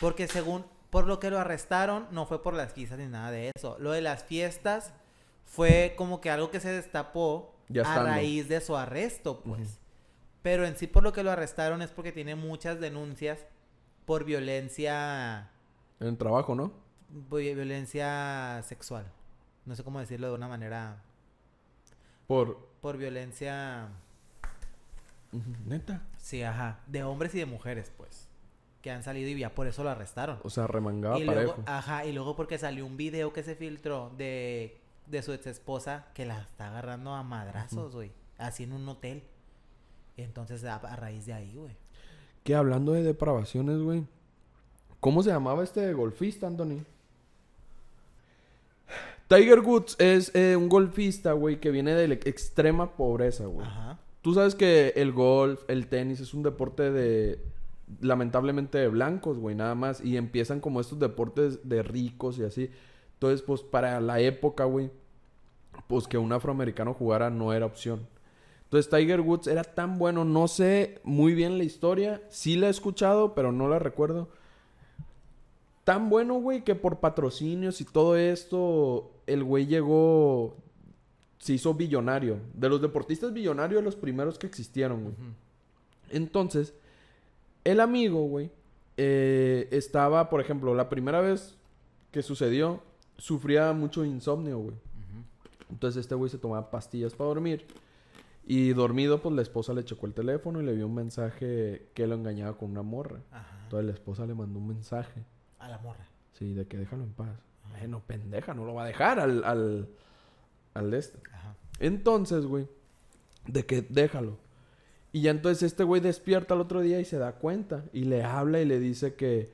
Porque según por lo que lo arrestaron, no fue por las fiestas ni nada de eso. Lo de las fiestas fue como que algo que se destapó a raíz de su arresto, pues. Pero en sí por lo que lo arrestaron es porque tiene muchas denuncias por violencia. En el trabajo, ¿no? Violencia sexual. No sé cómo decirlo de una manera. Por. Por violencia. Neta. Sí, ajá. De hombres y de mujeres, pues. Que han salido y ya por eso lo arrestaron. O sea, remangaba y Luego, ajá, y luego porque salió un video que se filtró de, su ex esposa que la está agarrando a madrazos, güey. Así en un hotel. entonces a, a raíz de ahí, güey. Que hablando de depravaciones, güey. ¿Cómo se llamaba este golfista, Anthony? Tiger Woods es eh, un golfista, güey, que viene de la extrema pobreza, güey. Ajá. Tú sabes que el golf, el tenis es un deporte de, lamentablemente, de blancos, güey, nada más. Y empiezan como estos deportes de ricos y así. Entonces, pues para la época, güey, pues que un afroamericano jugara no era opción. Entonces Tiger Woods era tan bueno, no sé muy bien la historia, sí la he escuchado, pero no la recuerdo. Tan bueno, güey, que por patrocinios y todo esto, el güey llegó se hizo billonario. De los deportistas billonarios, los primeros que existieron, güey. Entonces, el amigo, güey, eh, estaba, por ejemplo, la primera vez que sucedió, sufría mucho insomnio, güey. Entonces este güey se tomaba pastillas para dormir. Y dormido, pues la esposa le chocó el teléfono y le vio un mensaje que lo engañaba con una morra. Entonces la esposa le mandó un mensaje. A la morra. Sí, de que déjalo en paz. Bueno, pendeja, no lo va a dejar al, al este. Entonces, güey, de que déjalo. Y ya entonces este güey despierta al otro día y se da cuenta. Y le habla y le dice que,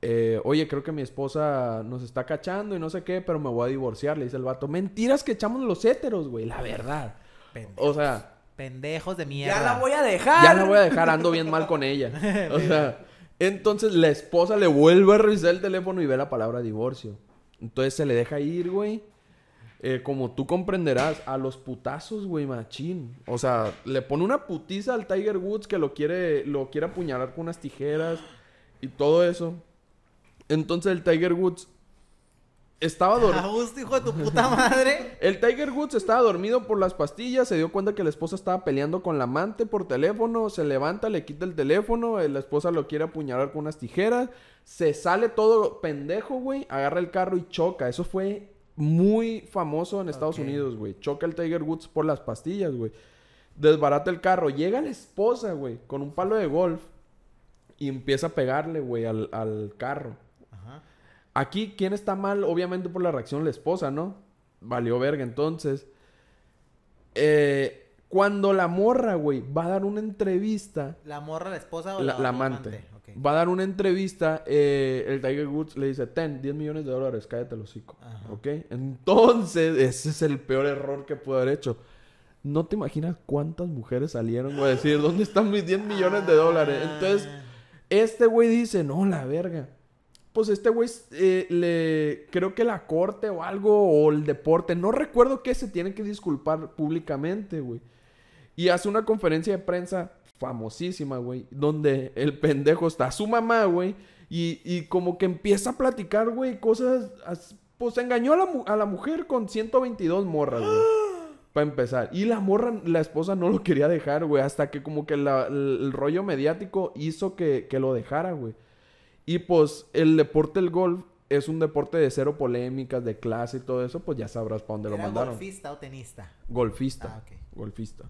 eh, oye, creo que mi esposa nos está cachando y no sé qué, pero me voy a divorciar. Le dice el vato, mentiras que echamos los héteros, güey, la verdad. o sea... Pendejos de mierda. Ya la voy a dejar. Ya la voy a dejar, ando bien mal con ella. [laughs] O sea, entonces la esposa le vuelve a revisar el teléfono y ve la palabra divorcio. Entonces se le deja ir, güey. Eh, como tú comprenderás, a los putazos, güey, machín. O sea, le pone una putiza al Tiger Woods que lo quiere, lo quiere apuñalar con unas tijeras y todo eso. Entonces el Tiger Woods estaba dormido. hijo de tu puta madre. [laughs] el Tiger Woods estaba dormido por las pastillas, se dio cuenta que la esposa estaba peleando con la amante por teléfono, se levanta, le quita el teléfono, eh, la esposa lo quiere apuñalar con unas tijeras, se sale todo pendejo, güey, agarra el carro y choca. Eso fue muy famoso en Estados Unidos, güey. Choca el Tiger Woods por las pastillas, güey. Desbarata el carro. Llega la esposa, güey, con un palo de golf y empieza a pegarle, güey, al, carro. Ajá. Aquí, ¿quién está mal? Obviamente por la reacción la esposa, ¿no? Valió verga, entonces. Eh, cuando la morra, güey, va a dar una entrevista. La morra, la esposa o la, amante. Va a dar una entrevista, eh, el Tiger Woods le dice, ten, 10 millones de dólares, cállate el hocico. ¿Ok? Entonces, [laughs] ese es el peor error que pudo haber hecho. No te imaginas cuántas mujeres salieron, a decir, ¿dónde están mis 10 millones de dólares? Entonces, ah. este güey dice, no, la verga. Pues este güey, eh, le, creo que la corte o algo, o el deporte, no recuerdo qué se tiene que disculpar públicamente, güey. Y hace una conferencia de prensa famosísima, güey, donde el pendejo está su mamá, güey, y, y, como que empieza a platicar, güey, cosas. Pues engañó a la, mujer con 122 morras, güey. [gasps] Para empezar. Y la morra, la esposa no lo quería dejar, güey. Hasta que como que el, rollo mediático hizo que, lo dejara, güey. Y pues el deporte el golf es un deporte de cero polémicas, de clase y todo eso. Pues ya sabrás para dónde lo mandaron. ¿Golfista o tenista? Golfista. Ah, golfista.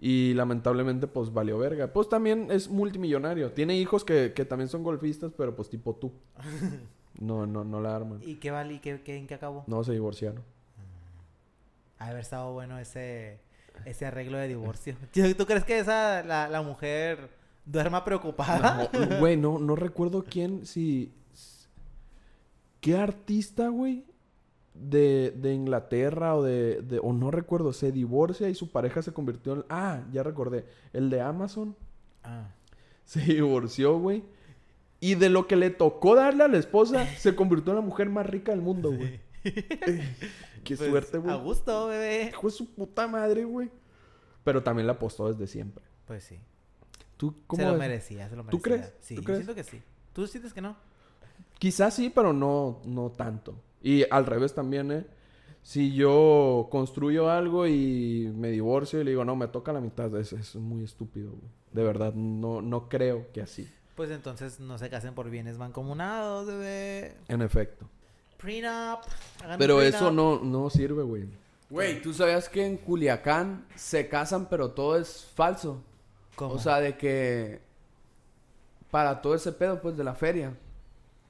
Y lamentablemente, pues valió verga. Pues también es multimillonario. Tiene hijos que, también son golfistas, pero pues tipo tú. [laughs] No, no, no la arman. ¿Y qué vale? ¿Y en qué acabó? No, se divorciaron. Ha haber estado bueno ese, ese arreglo de divorcio. [laughs] ¿Tú crees que esa, la, mujer duerma preocupada? bueno no, no recuerdo [laughs] quién, si... ¿Qué artista, güey? de, de Inglaterra o de, o no recuerdo, se divorcia y su pareja se convirtió en... Ah, ya recordé, el de Amazon. Ah. Se divorció, güey. Y de lo que le tocó darle a la esposa, [laughs] se convirtió en la mujer más rica del mundo, güey. [laughs] Qué pues, suerte, güey. A gusto, bebé. Hijo su puta madre, güey. Pero también la apostó desde siempre. Pues sí. ¿Tú cómo se lo merecía, se lo merecía. ¿Tú crees? Sí, Yo siento que sí. ¿Tú sientes que no? Quizás sí, pero no, no tanto. Y al revés también, ¿eh? Si yo construyo algo y me divorcio y le digo, no, me toca la mitad, es, es muy estúpido, güey. De verdad, no, no creo que así. Pues entonces no se casen por bienes mancomunados, bebé. En efecto. Pero eso no, no sirve, güey. Güey, ¿tú sabías que en Culiacán se casan pero todo es falso? ¿Cómo? O sea, de que para todo ese pedo, pues, de la feria.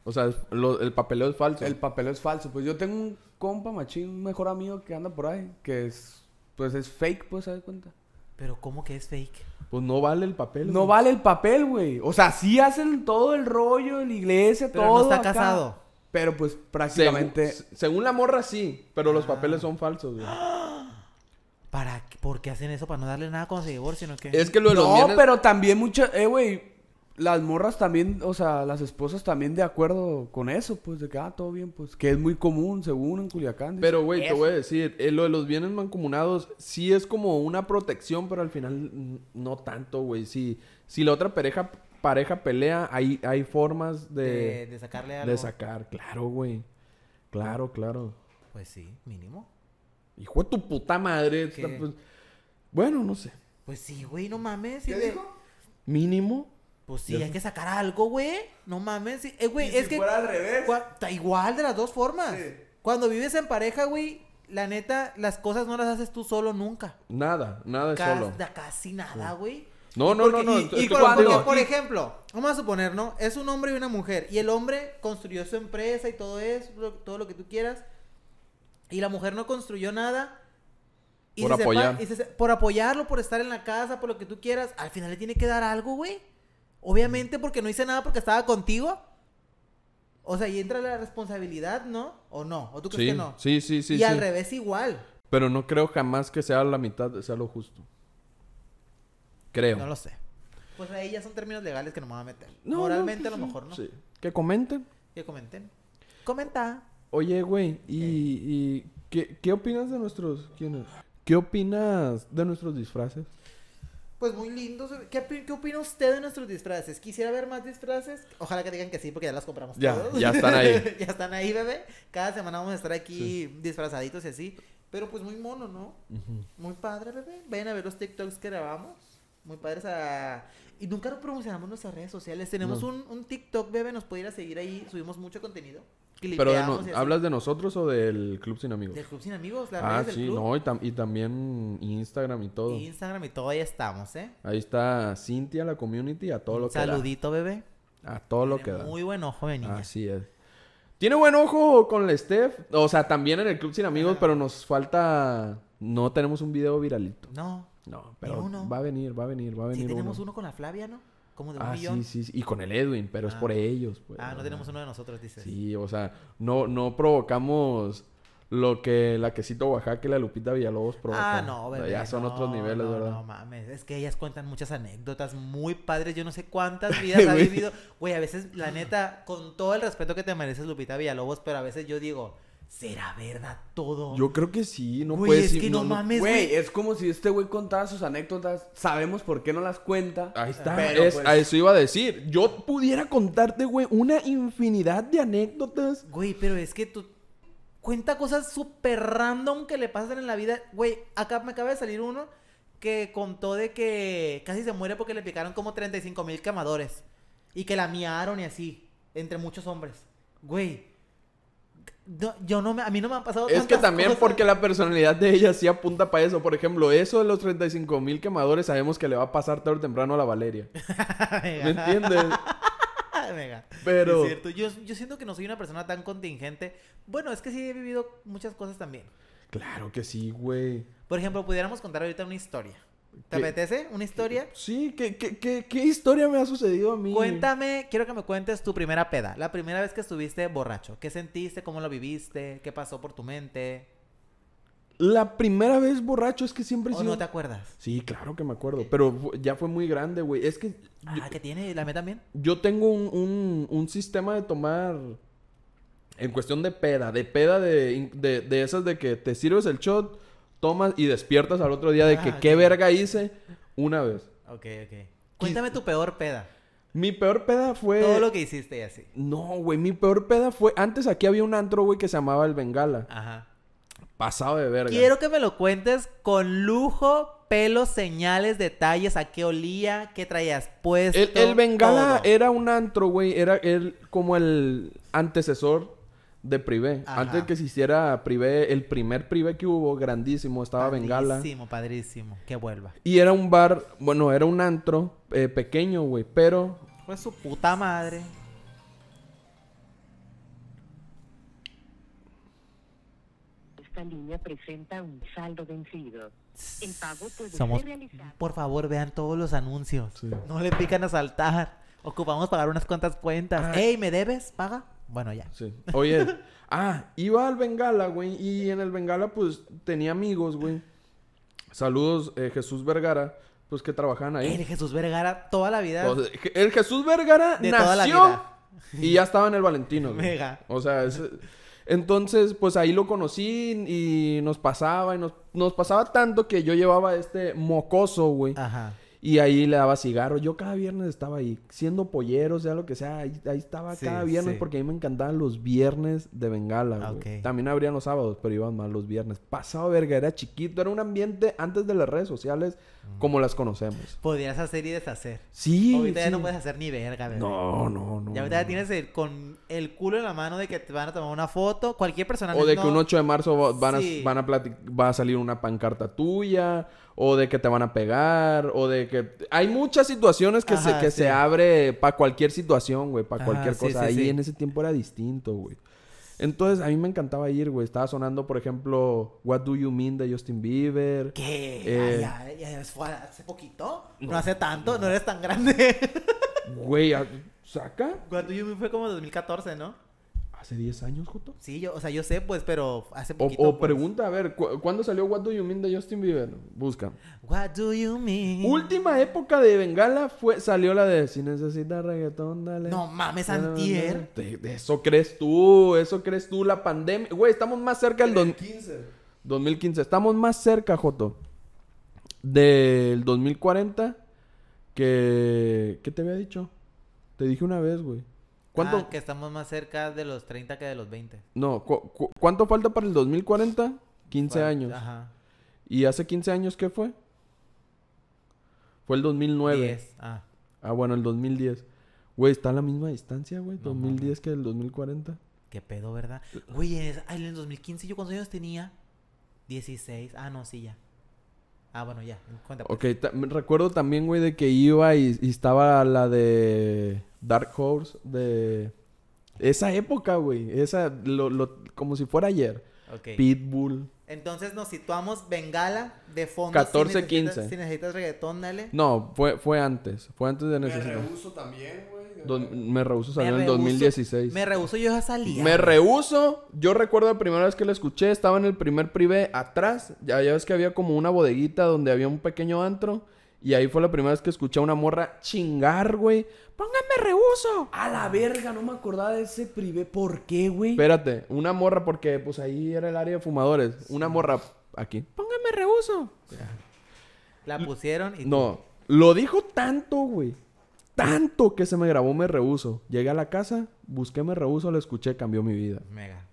O sea, el papeleo es falso. El papeleo es falso. Pues yo tengo un compa machín, un mejor amigo que anda por ahí, que es, pues es fake, pues, ¿sabes da cuenta. Pero ¿cómo que es fake? Pues no vale el papel. No vale el papel, güey. O sea, sí hacen todo el rollo, la iglesia, pero todo. Pero no está casado. Pero pues prácticamente. Según, la morra sí, pero los ah. papeles son falsos, güey. [gasps] ¿Para qué? ¿Por qué hacen eso? ¿Para no darle nada cuando se divorcian o que? Es que lo de No, pero también muchas... Eh, güey, las morras también, o sea, las esposas también de acuerdo con eso, pues, de que, ah, todo bien, pues, que es muy común, según en Culiacán. Pero, güey, te voy a decir, eh, lo de los bienes mancomunados sí es como una protección, pero al final mm, no tanto, güey. Si, si la otra pareja, pareja pelea, hay, hay formas de... De, sacarle algo. De sacar, claro, güey. Claro, claro. Pues sí, mínimo. Hijo de tu puta madre. Pues, bueno, no sé. Pues sí, güey, no mames. ¿Qué dijo? Mínimo. Pues sí, hay que sacar algo, güey. No mames. Eh, es que. Fuera al revés. Está igual de las dos formas. Cuando vives en pareja, güey, la neta, las cosas no las haces tú solo nunca. Nada, nada de solo. Casi nada, güey. No, no, no, no. Y, por ejemplo, vamos a suponer, ¿no? Es un hombre y una mujer. Y el hombre construyó su empresa y todo eso, todo lo que tú quieras. Y la mujer no construyó nada. Y por por apoyarlo, por estar en la casa, por lo que tú quieras. Al final le tiene que dar algo, güey. Obviamente porque no hice nada porque estaba contigo. O sea, y entra la responsabilidad, ¿no? ¿O no? ¿O tú crees que no? Sí, sí, sí. Y al revés igual. Pero no creo jamás que sea la mitad, sea lo justo. Creo. No lo sé. Pues ahí ya son términos legales que no me voy a meter. Moralmente a lo pues mejor no. Sí. Que comenten. Que comenten. Comenta. Oye, güey, ¿y, ¿qué, qué opinas de nuestros... ¿Quiénes? ¿Qué opinas de nuestros disfraces? Pues muy lindos. ¿Qué, opina usted de nuestros disfraces? ¿Quisiera ver más disfraces? Ojalá que digan que sí, porque ya las compramos todos. Ya están ahí. [laughs] ya están ahí, bebé. Cada semana vamos a estar aquí disfrazaditos y así. Pero pues muy mono, ¿no? Muy padre, bebé. Vayan a ver los TikToks que grabamos. Muy padres a... Ah. Y nunca lo promocionamos nuestras redes sociales. Tenemos un, un TikTok, bebé. Nos puede ir a seguir ahí. Subimos mucho contenido. Pero ¿hablas de nosotros o del Club Sin Amigos? Del Club Sin Amigos, la ah, sí, del club. no, y, también Instagram y todo. Instagram y todo, ahí estamos, ¿eh? Ahí está Cintia, la community, a todo lo que da. Saludito, bebé. A todo lo que da. Muy buen ojo de Así es. Tiene buen ojo con la Steph. O sea, también en el Club Sin Amigos, pero nos falta. No tenemos un video viralito. No. No, pero va a venir, va a venir, va a venir. Sí, tenemos uno con la Flavia, ¿no? ah, Sí, sí, Y con el Edwin, pero es ah. por ellos. Pues, ah, no tenemos uno de nosotros, dices. Sí, o sea, no, no provocamos lo que la quesito Oaxaca y la Lupita Villalobos ah, provocan. Ah, no, verdad. Ya son otros niveles, ¿verdad? No mames, es que ellas cuentan muchas anécdotas muy padres. Yo no sé cuántas [laughs] vidas ha vivido. Güey, a veces, la neta, con todo el respeto que te mereces, Lupita Villalobos, pero a veces yo digo ¿Será verdad todo? Yo creo que sí, no güey, es que no, mames, güey. es como si este güey contara sus anécdotas, sabemos por qué no las cuenta. Ahí está, pues a eso iba a decir. Yo pudiera contarte, güey, una infinidad de anécdotas. Güey, pero es que tú cuenta cosas súper random que le pasan en la vida. Güey, acá me acaba de salir uno que contó de que casi se muere porque le picaron como 35 mil quemadores y que la miaron y así, entre muchos hombres. Güey, no me, a mí no me han pasado Es que también porque la personalidad de ella sí apunta para eso. Por ejemplo, eso de los 35 mil quemadores sabemos que le va a pasar tarde o temprano a la Valeria. [laughs] ¿Me entiendes? [laughs] Pero... Es cierto. Yo, yo siento que no soy una persona tan contingente. Bueno, es que sí he vivido muchas cosas también. Claro que sí, güey. Por ejemplo, pudiéramos contar ahorita una historia. ¿Te apetece una historia? Sí, ¿qué, ¿qué, historia me ha sucedido a mí? Cuéntame, quiero que me cuentes tu primera peda, la primera vez que estuviste borracho. ¿Qué sentiste? ¿Cómo lo viviste? ¿Qué pasó por tu mente? La primera vez borracho es que siempre... ¿O no te acuerdas? Sí, claro que me acuerdo, pero ya fue muy grande, güey. Es que... Ah, ¿qué tiene? ¿La mía también? Yo tengo un, sistema de tomar... En cuestión de peda, de peda de esas de que te sirves el shot tomas y despiertas al otro día de que ah, qué verga hice una vez. Ok, ok. Cuéntame tu peor peda. Mi peor peda fue. Todo lo que hiciste y así. No, güey. Mi peor peda fue. Antes aquí había un antro, güey, que se llamaba El Bengala. Ajá. Pasado de verga. Quiero que me lo cuentes con lujo, pelos, señales, detalles, a qué olía, qué traías puesto. El, Bengala era un antro, güey. Era el, como el antecesor de privé. Antes que se hiciera privé, el primer privé que hubo, grandísimo, estaba Bengala. Padrísimo, padrísimo, que vuelva. Y era un bar, bueno, era un antro eh, pequeño, güey, pero... Fue su puta madre. Esta línea presenta un saldo vencido. En pago Somos... Por favor, vean todos los anuncios. No le pican a saltar. Ocupamos pagar unas cuantas cuentas. Ah. Ey, ¿me debes? Paga. Bueno, ya. Oye, [laughs] ah, iba al Bengala, güey, y en el Bengala, pues, tenía amigos, güey. Saludos, eh, Jesús Vergara, pues, que trabajaban ahí. El Jesús Vergara toda la vida. el Jesús Vergara nació [laughs] y ya estaba en el Valentino, güey. Mega. O sea, Entonces, pues ahí lo conocí y nos pasaba y nos, nos pasaba tanto que yo llevaba este mocoso, güey. Ajá. Y ahí le daba cigarro. Yo cada viernes estaba ahí, siendo pollero, sea lo que sea. Ahí, estaba cada viernes porque a mí me encantaban los viernes de Bengala. Ah, También abrían los sábados, pero iban más los viernes. Pasado verga, era chiquito. Era un ambiente antes de las redes sociales como las conocemos. Podrías hacer y deshacer. Sí. Ahorita ya no puedes hacer ni verga, bebé. No, no, no. Ya ahorita no. ya tienes con el culo en la mano de que te van a tomar una foto. Cualquier persona. O de que un 8 de marzo van a, va a salir una pancarta tuya. O de que te van a pegar. O de que. Hay muchas situaciones que, se, que se abre para cualquier situación, güey. Para cualquier cosa. Ahí en ese tiempo era distinto, güey. Entonces, a mí me encantaba ir, güey. Estaba sonando, por ejemplo, What Do You Mean de Justin Bieber. ¿Qué? Eh, Ay, ya, hace poquito. No, hace tanto, no. no eres tan grande. Güey, ¿saca? What Do You Mean fue como 2014, ¿no? ¿Hace 10 años, Joto? Sí, yo, o sea, yo sé, pues, pero hace poquito. O, pues. pregunta, a ver, ¿cuándo salió What Do You Mean de Justin Bieber? Busca. What Do You Mean? Última época de Bengala fue, salió la de Si necesitas reggaetón, dale. No mames, Antier. Eso crees tú, eso crees tú, la pandemia. Güey, estamos más cerca del. 2015. 2015. Estamos más cerca, Joto, del 2040 que. ¿Qué te había dicho? Te dije una vez, güey. ¿Cuánto? Ah, que estamos más cerca de los 30 que de los 20. No, cuánto falta para el 2040? 15 años. Ajá. ¿Y hace 15 años qué fue? Fue el 2009. 10. Ah. Ah, bueno, el 2010. Güey, está a la misma distancia, güey. 2010 que el 2040. Qué pedo, ¿verdad? Güey, en el 2015 yo cuántos años tenía? 16. Ah, no, sí, ya. Ah, bueno, ya. Pues. Ok, recuerdo también, güey, de que iba y, estaba la de Dark Horse de... Esa época, güey. Esa, lo, como si fuera ayer. Ok. Pitbull. Entonces nos situamos Bengala de fondo. 14, 15. Si necesitas reggaetón, dale. No, fue, fue antes. Fue antes de necesitar. también, me rehuso salió en el 2016. Me rehuso yo a salir. Me rehuso. Yo recuerdo la primera vez que la escuché, estaba en el primer privé atrás. Ya, ya ves que había como una bodeguita donde había un pequeño antro. Y ahí fue la primera vez que escuché a una morra chingar, güey. Póngame rehuso. A la verga, no me acordaba de ese privé. ¿Por qué, güey? Espérate, una morra, porque pues ahí era el área de fumadores. Una morra aquí. Póngame rehuso. La pusieron y. No, lo dijo tanto, güey tanto que se me grabó Me Rehuso. Llegué a la casa, busqué Me Rehuso, lo escuché, cambió mi vida. Mega.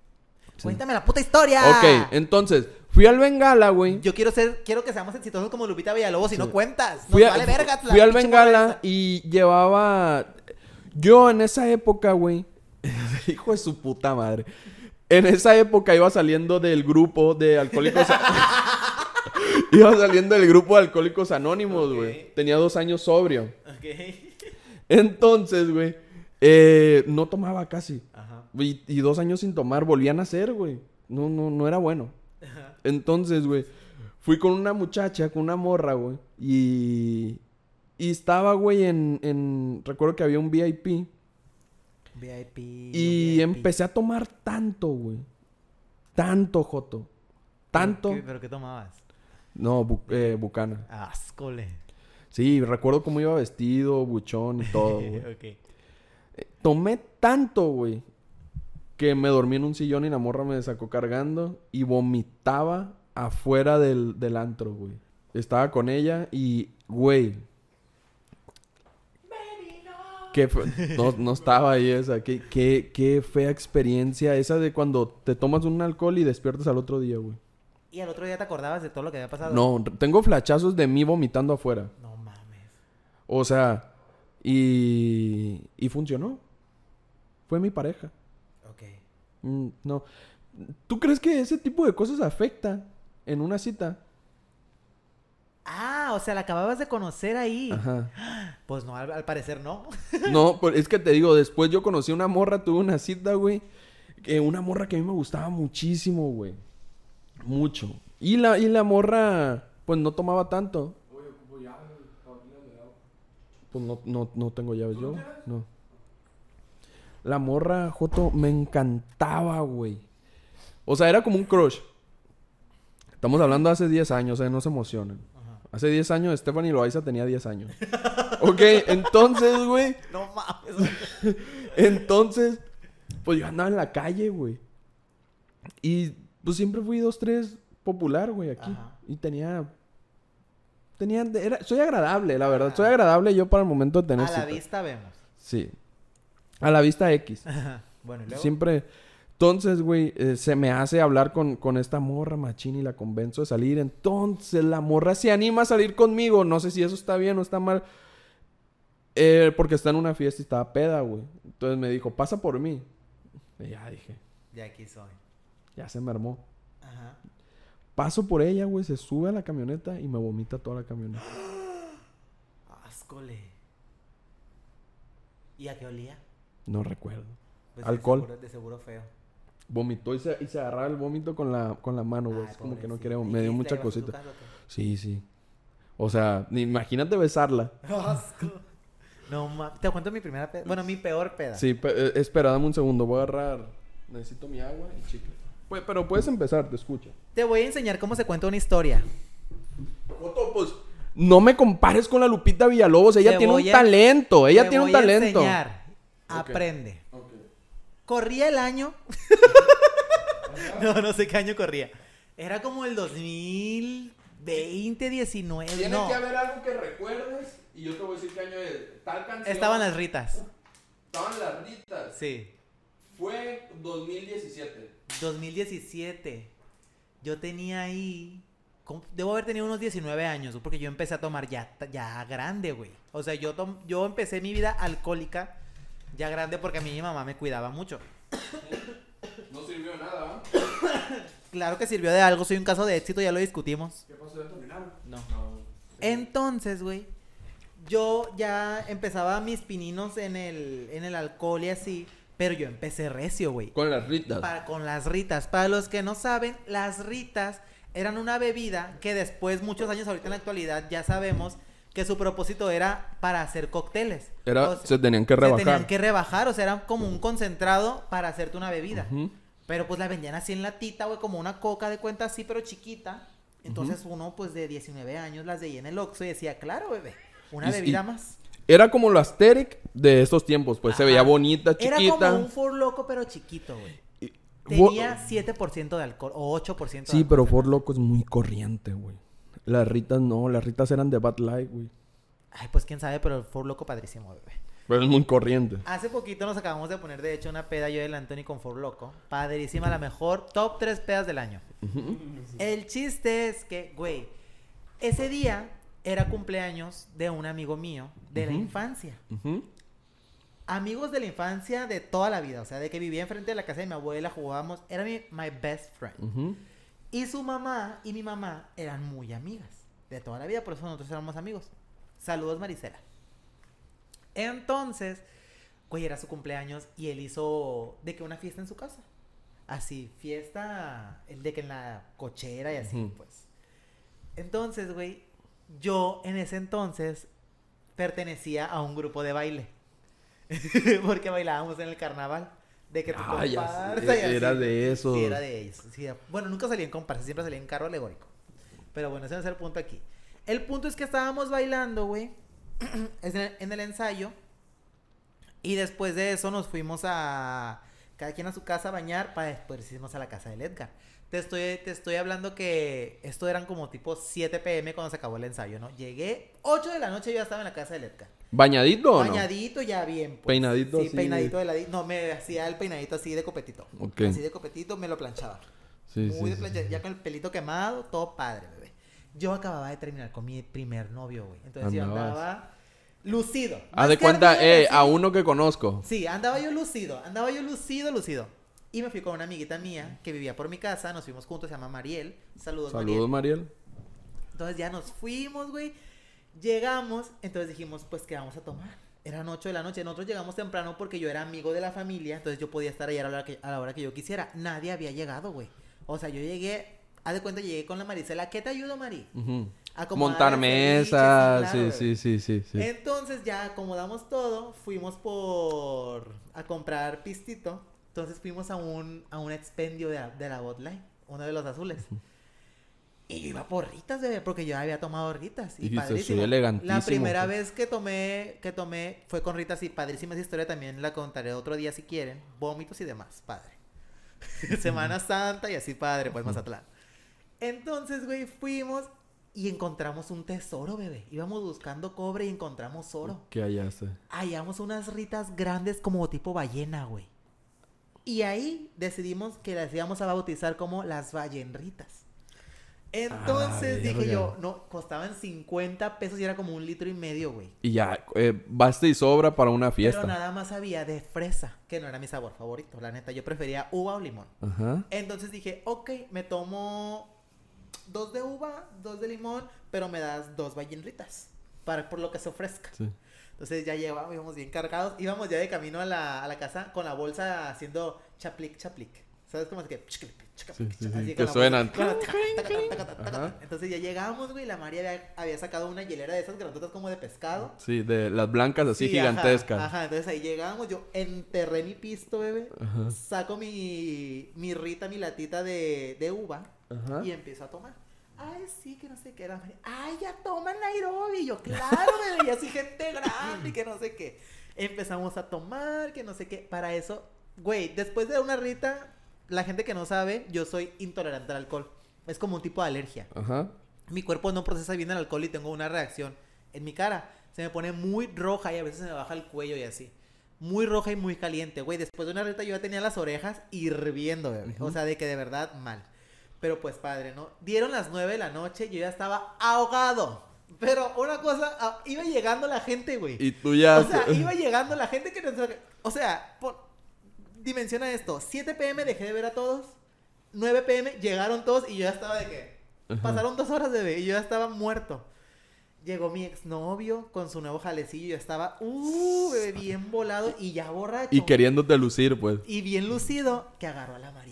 Cuéntame la puta historia. Ok, entonces, fui al Bengala, güey. Yo quiero ser, quiero que seamos exitosos como Lupita Villalobos si no cuentas. Nos fui vale verga. Fui al Bengala y llevaba. Yo en esa época, güey. [laughs] hijo de su puta madre. En esa época iba saliendo del grupo de alcohólicos. [laughs] [laughs] iba saliendo del grupo de alcohólicos anónimos, güey. Tenía dos años sobrio. Ok. Entonces, güey, eh, no tomaba casi. Ajá. Y, dos años sin tomar, volvían a hacer, güey. No, no, no era bueno. Entonces, güey, fui con una muchacha, con una morra, güey. Y, y estaba, güey, en, Recuerdo que había un VIP. VIP. Y empecé a tomar tanto, güey. Tanto, Joto. Tanto. ¿Pero qué, pero qué tomabas? No, eh, bucana. Ascole. Sí, recuerdo cómo iba vestido, buchón y todo, [laughs] eh, tomé tanto, güey, que me dormí en un sillón y la morra me sacó cargando y vomitaba afuera del, antro, güey. Estaba con ella y, güey. Qué no, no, estaba ahí esa. Qué, qué fea experiencia esa de cuando te tomas un alcohol y despiertas al otro día, güey. ¿Y al otro día te acordabas de todo lo que había pasado? No, tengo flachazos de mí vomitando afuera. No. O sea, y, funcionó. Fue mi pareja. Ok. Mm, no. ¿Tú crees que ese tipo de cosas afecta en una cita? Ah, o sea, la acababas de conocer ahí. Ajá. Pues no, al, parecer no. [laughs] no, es que te digo, después yo conocí una morra, tuve una cita, güey. una morra que a mí me gustaba muchísimo, güey. Mucho. Y la, y la morra, pues no tomaba tanto. Pues, no, tengo llaves yo, no. La morra, Joto, me encantaba, güey. O sea, era como un crush. Estamos hablando de hace 10 años, eh, no se emocionen. Hace 10 años Stephanie Loaiza tenía 10 años. [laughs] ok, entonces, güey. [laughs] No mames. [laughs] entonces, pues yo andaba en la calle, güey. Y pues siempre fui dos, tres popular, güey, aquí. Y tenía tenía, era, soy agradable, la verdad. Soy ah. agradable yo para el momento de tener. A la vista vemos. Sí. A la vista X. [laughs] Bueno, ¿y Siempre. Entonces, güey, eh, se me hace hablar con, esta morra machín y la convenzo de salir. Entonces, la morra se anima a salir conmigo. No sé si eso está bien o está mal. Eh, porque está en una fiesta y estaba peda, güey. Entonces me dijo, pasa por mí. Y ya dije. Ya aquí soy. Ya se me armó. Ajá. Paso por ella, güey, se sube a la camioneta y me vomita toda la camioneta. [gasps] ¡Ascole! ¿Y a qué olía? No recuerdo. Pues Alcohol. De seguro, feo. Vomitó y se, y agarraba el vómito con la, con la mano, güey. Es como que no quería. Me dio mucha cosita. sí, sí. O sea, imagínate besarla. [laughs] Asco. No Te cuento mi primera peda. Bueno, mi peor peda. Sí, eh, espera, dame un segundo. Voy a agarrar. Necesito mi agua y chicle. Pues, pero puedes empezar, te escucho. Te voy a enseñar cómo se cuenta una historia. Pues. no me compares con la Lupita Villalobos. Ella tiene un talento. Ella tiene un talento. A enseñar. Aprende. Corría el año. [laughs] no, no sé qué año corría. Era como el 2020, 19. Tiene que haber algo que recuerdes y yo te voy a decir qué año es. Tal canción. Estaban las ritas. Estaban las ritas. Sí. Fue 2017. 2017. Yo tenía ahí. Debo haber tenido unos 19 años, porque yo empecé a tomar ya, ya grande, güey. O sea, yo, yo empecé mi vida alcohólica ya grande porque a mí mi mamá me cuidaba mucho. [coughs] No sirvió nada. ¿eh? [coughs] claro que sirvió de algo, soy un caso de éxito, ya lo discutimos. ¿Qué pasó de No. no. Entonces, güey, yo ya empezaba mis pininos en el, en el alcohol y así. Pero yo empecé recio, güey. Con las ritas. Para, con las ritas. Para los que no saben, las ritas eran una bebida que después, muchos años ahorita en la actualidad, ya sabemos que su propósito era para hacer cócteles. se tenían que rebajar. Se tenían que rebajar, o sea, era como un concentrado para hacerte una bebida. Pero pues la vendían así en latita, güey, como una coca de cuenta así, pero chiquita. Entonces uno, pues de 19 años, las de en el Oxxo y decía, claro, bebé, una bebida más. Era como lo asteric de esos tiempos, pues se veía bonita, chiquita. Era como un Ford loco, pero chiquito, güey. Tenía 7% de alcohol o 8% de Sí, pero Ford Loco es muy corriente, güey. Las ritas no, las ritas eran de Bad Light, güey. Ay, pues quién sabe, pero el Ford Loco padrísimo, bebé. Pero es muy corriente. Hace poquito nos acabamos de poner, de hecho, una peda yo el Anthony con Ford Loco. Padrísima, la mejor top 3 pedas del año. El chiste es que, güey, ese día era cumpleaños de un amigo mío de la infancia. Amigos de la infancia de toda la vida, o sea, de que vivía enfrente de la casa de mi abuela, jugábamos, era mi my best friend. Y su mamá y mi mamá eran muy amigas de toda la vida, por eso nosotros éramos amigos. Saludos, Marisela. Entonces, güey, era su cumpleaños y él hizo de que una fiesta en su casa. Así, fiesta, el de que en la cochera y así, pues. Entonces, güey, yo en ese entonces pertenecía a un grupo de baile. [laughs] Porque bailábamos en el carnaval. De que tu ah, e- era de eso. bueno, nunca salía en comparsa, siempre salía en carro alegórico. Pero bueno, ese no es el punto aquí. El punto es que estábamos bailando, güey. [clears throat] en el ensayo. Y después de eso nos fuimos a. Cada quien a su casa a bañar para después irnos a la casa del Edgar. Te estoy, te estoy hablando que esto eran como tipo 7 pm cuando se acabó el ensayo, ¿no? Llegué 8 de la noche yo ya estaba en la casa de Letka. ¿Bañadito no? Bañadito ya bien. Pues. Peinadito sí, peinadito de la No, me hacía el peinadito así de copetito. Así de copetito, me lo planchaba. Sí, Muy de Ya con el pelito quemado, todo padre, bebé. Yo acababa de terminar con mi primer novio, güey. Entonces yo andaba lucido. Haz de cuenta, eh, a uno que conozco. Sí, andaba yo lucido. Andaba yo lucido, lucido. Y me fui con una amiguita mía que vivía por mi casa, nos fuimos juntos, se llama Mariel. Saludos, Saludos Mariel. Entonces ya nos fuimos, güey. Llegamos, entonces dijimos, pues, ¿qué vamos a tomar? Eran 8 de la noche, nosotros llegamos temprano porque yo era amigo de la familia, entonces yo podía estar allá a la hora que, a la hora que yo quisiera. Nadie había llegado, güey. O sea, yo llegué, haz de cuenta, llegué con la Maricela, ¿qué te ayudo, Mari? Montar mesas, sí, sí, sí, sí. Entonces ya acomodamos todo, fuimos por... a comprar pistito entonces fuimos a un, a un expendio de, la Botline, uno de los azules. Y iba por ritas, bebé, porque yo había tomado ritas. Y, y padrísimo. La primera pues. vez que tomé, que tomé fue con ritas y padrísima esa historia también la contaré otro día si quieren. Vómitos y demás, padre. [laughs] Semana Santa y así padre, pues más atrás. Entonces, güey, fuimos y encontramos un tesoro, bebé. Íbamos buscando cobre y encontramos oro. ¿Qué hallaste? Hallamos unas ritas grandes como tipo ballena, güey. Y ahí decidimos que las íbamos a bautizar como las Vallenritas. Entonces ah, dije yo, no, costaban 50 pesos y era como un litro y medio, güey. Y ya, eh, basta y sobra para una fiesta. Pero nada más había de fresa, que no era mi sabor favorito, la neta. Yo prefería uva o limón. Entonces dije, ok, me tomo dos de uva, dos de limón, pero me das dos ballenritas. Para, por lo que se ofrezca. Sí. Entonces ya llevábamos bien cargados, íbamos ya de camino a la, a la casa con la bolsa haciendo chaplic, chaplic. ¿Sabes cómo es que? que suenan. Entonces ya llegamos, güey. La María había, sacado una hielera de esas grandotas como de pescado. Sí, de las blancas así gigantescas. Ajá, entonces ahí llegamos. Yo enterré mi pisto, bebé. Saco mi, mi rita, mi latita de, de uva. Y empiezo a tomar ay, sí, que no sé qué. Era, ay, ya toman Nairobi. Y yo, claro, [laughs] bebé, y así gente grande, que no sé qué. Empezamos a tomar, que no sé qué. Para eso, güey, después de una rita, la gente que no sabe, yo soy intolerante al alcohol. Es como un tipo de alergia. Ajá. Mi cuerpo no procesa bien el alcohol y tengo una reacción en mi cara. Se me pone muy roja y a veces se me baja el cuello y así. Muy roja y muy caliente, güey. Después de una rita yo ya tenía las orejas hirviendo, bebé. O sea, de que de verdad mal. Pero pues padre, ¿no? Dieron las 9 de la noche, yo ya estaba ahogado. Pero una cosa, ah, iba llegando la gente, güey. Y tú ya. O sea, [laughs] iba llegando la gente que O sea, dimensiona esto: 7 pm dejé de ver a todos, 9 pm llegaron todos y yo ya estaba de que. Pasaron dos horas, de ver y yo ya estaba muerto. Llegó mi exnovio con su nuevo jalecillo y yo estaba, uh, bien volado y ya borracho. Y queriéndote lucir, pues. Y bien lucido, que agarró a la mano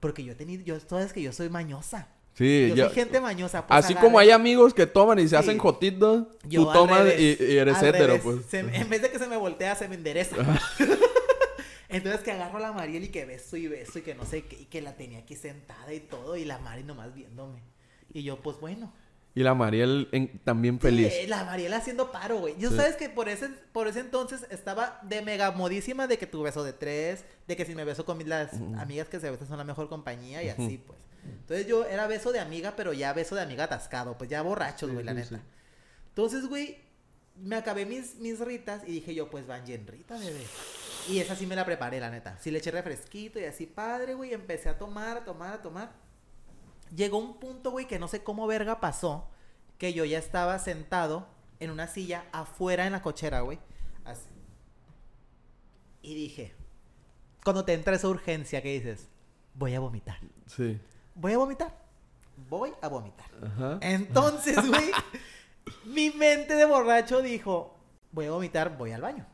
porque yo he tenido, yo, que yo soy mañosa. Sí, yo, soy gente mañosa. Pues, así como hay amigos que toman y se hacen jotitos, tú tomas y, eres hétero. pues. en vez de que se me voltea, se me endereza. [laughs] Entonces que agarro a la Mariel y que beso y beso y que no sé qué, y que la tenía aquí sentada y todo, y la Mari nomás viéndome. Y yo, pues bueno, y la Mariel también feliz. la Mariel haciendo paro, güey. Yo sabes que por ese, por ese entonces estaba de mega modísima de que tu beso de tres, de que si me beso con mis, las amigas que se besan son la mejor compañía y así, pues. Entonces yo era beso de amiga, pero ya beso de amiga atascado, pues ya borrachos, güey, la neta. Entonces, güey, me acabé mis, mis ritas y dije yo, pues van en rita, bebé. Y esa sí me la preparé, la neta. Sí le eché refresquito y así, padre, güey, empecé a tomar, a tomar, a tomar llegó un punto, güey, que no sé cómo verga pasó, que yo ya estaba sentado en una silla afuera en la cochera, güey. Y dije, cuando te entra esa urgencia que dices, voy a vomitar. Sí. Voy a vomitar. Voy a vomitar. Entonces, güey, mi mente de borracho dijo, voy a vomitar, voy al baño.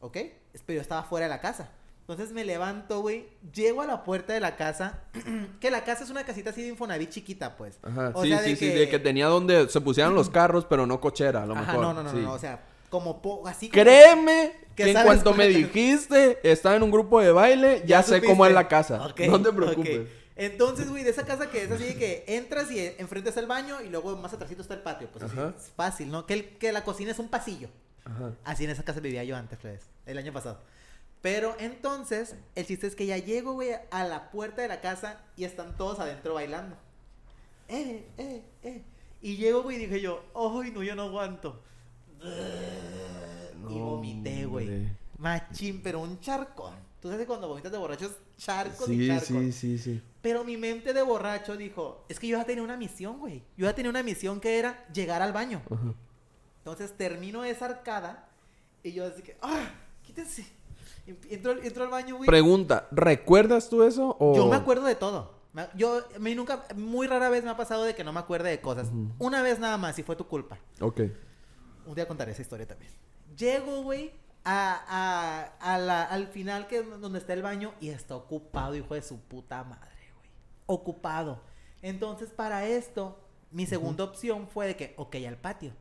¿Ok? Pero yo estaba fuera de la casa. Entonces me levanto, güey, llego a la puerta de la casa, [clears throat] que la casa es una casita así de Infonavit chiquita, pues. Ajá, sí, sí, sí, que... tenía donde se pusieran los carros, pero no cochera, a lo mejor. No, no, no, no, o sea, como así. Créeme que, en cuanto me [laughs] dijiste, estaba en un grupo de baile, ya, sé cómo es la casa. no te preocupes. Entonces, güey, de esa casa que es así que entras y enfrente está el baño y luego más atrásito está el patio. Pues así es fácil, ¿no? Que, el, que la cocina es un pasillo. Ajá. Así en esa casa vivía yo antes, Fred. Pues, el año pasado. Pero entonces, el chiste es que ya llego, güey, a la puerta de la casa y están todos adentro bailando. Eh, eh, eh. Y llego, güey, y dije yo, ¡ay, no, yo no aguanto! y vomité, güey. Machín, pero un charco. Tú sabes que cuando vomitas de borracho es charco y charco. Sí, sí, sí. Pero mi mente de borracho dijo, es que yo ya tenía una misión, güey. Yo ya tenía una misión que era llegar al baño. Entonces termino esa arcada y yo así que, ¡ah! Quítense Entro, entro al baño, güey. Pregunta, ¿recuerdas tú eso? O... Yo me acuerdo de todo. Yo, a nunca, muy rara vez me ha pasado de que no me acuerde de cosas. Una vez nada más y fue tu culpa. Ok. Un día contaré esa historia también. Llego, güey, a, a, al final que donde está el baño y está ocupado, hijo de su puta madre, güey. Ocupado. Entonces, para esto, mi segunda opción fue de que, ok, al patio.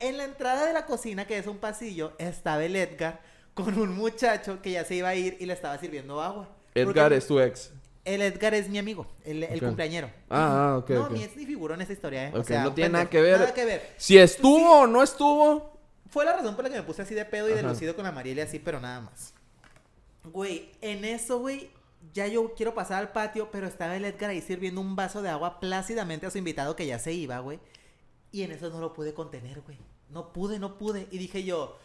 En la entrada de la cocina, que es un pasillo, estaba el Edgar con un muchacho que ya se iba a ir y le estaba sirviendo agua. Edgar es tu ex. El Edgar es mi amigo, el, compañero. cumpleañero. Ah, ah, ok. No, mi ni figuró en esta historia, ¿eh? o sea, no tiene nada que, ver. nada que ver. Si estuvo o no estuvo. Fue la razón por la que me puse así de pedo y de lucido con la y así, pero nada más. Güey, en eso, güey, ya yo quiero pasar al patio, pero estaba el Edgar ahí sirviendo un vaso de agua plácidamente a su invitado que ya se iba, güey. Y en eso no lo pude contener, güey. No pude, no pude. Y dije yo,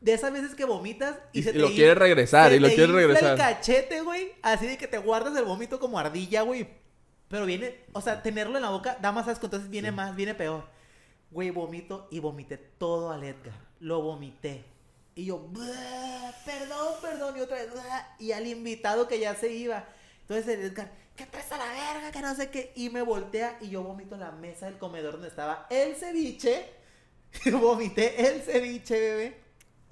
de esas veces que vomitas y, se te lo quiere regresar y lo quiere regresar. el cachete, güey, así de que te guardas el vómito como ardilla, güey. Pero viene, o sea, tenerlo en la boca da más asco, entonces viene más, viene peor. Güey, vomito y vomité todo al Edgar. Lo vomité. Y yo, perdón, perdón, y otra vez, y al invitado que ya se iba. Entonces el Edgar, ¿qué a la verga? Que no sé qué. Y me voltea y yo vomito en la mesa del comedor donde estaba el ceviche. [laughs] vomité el ceviche, bebé.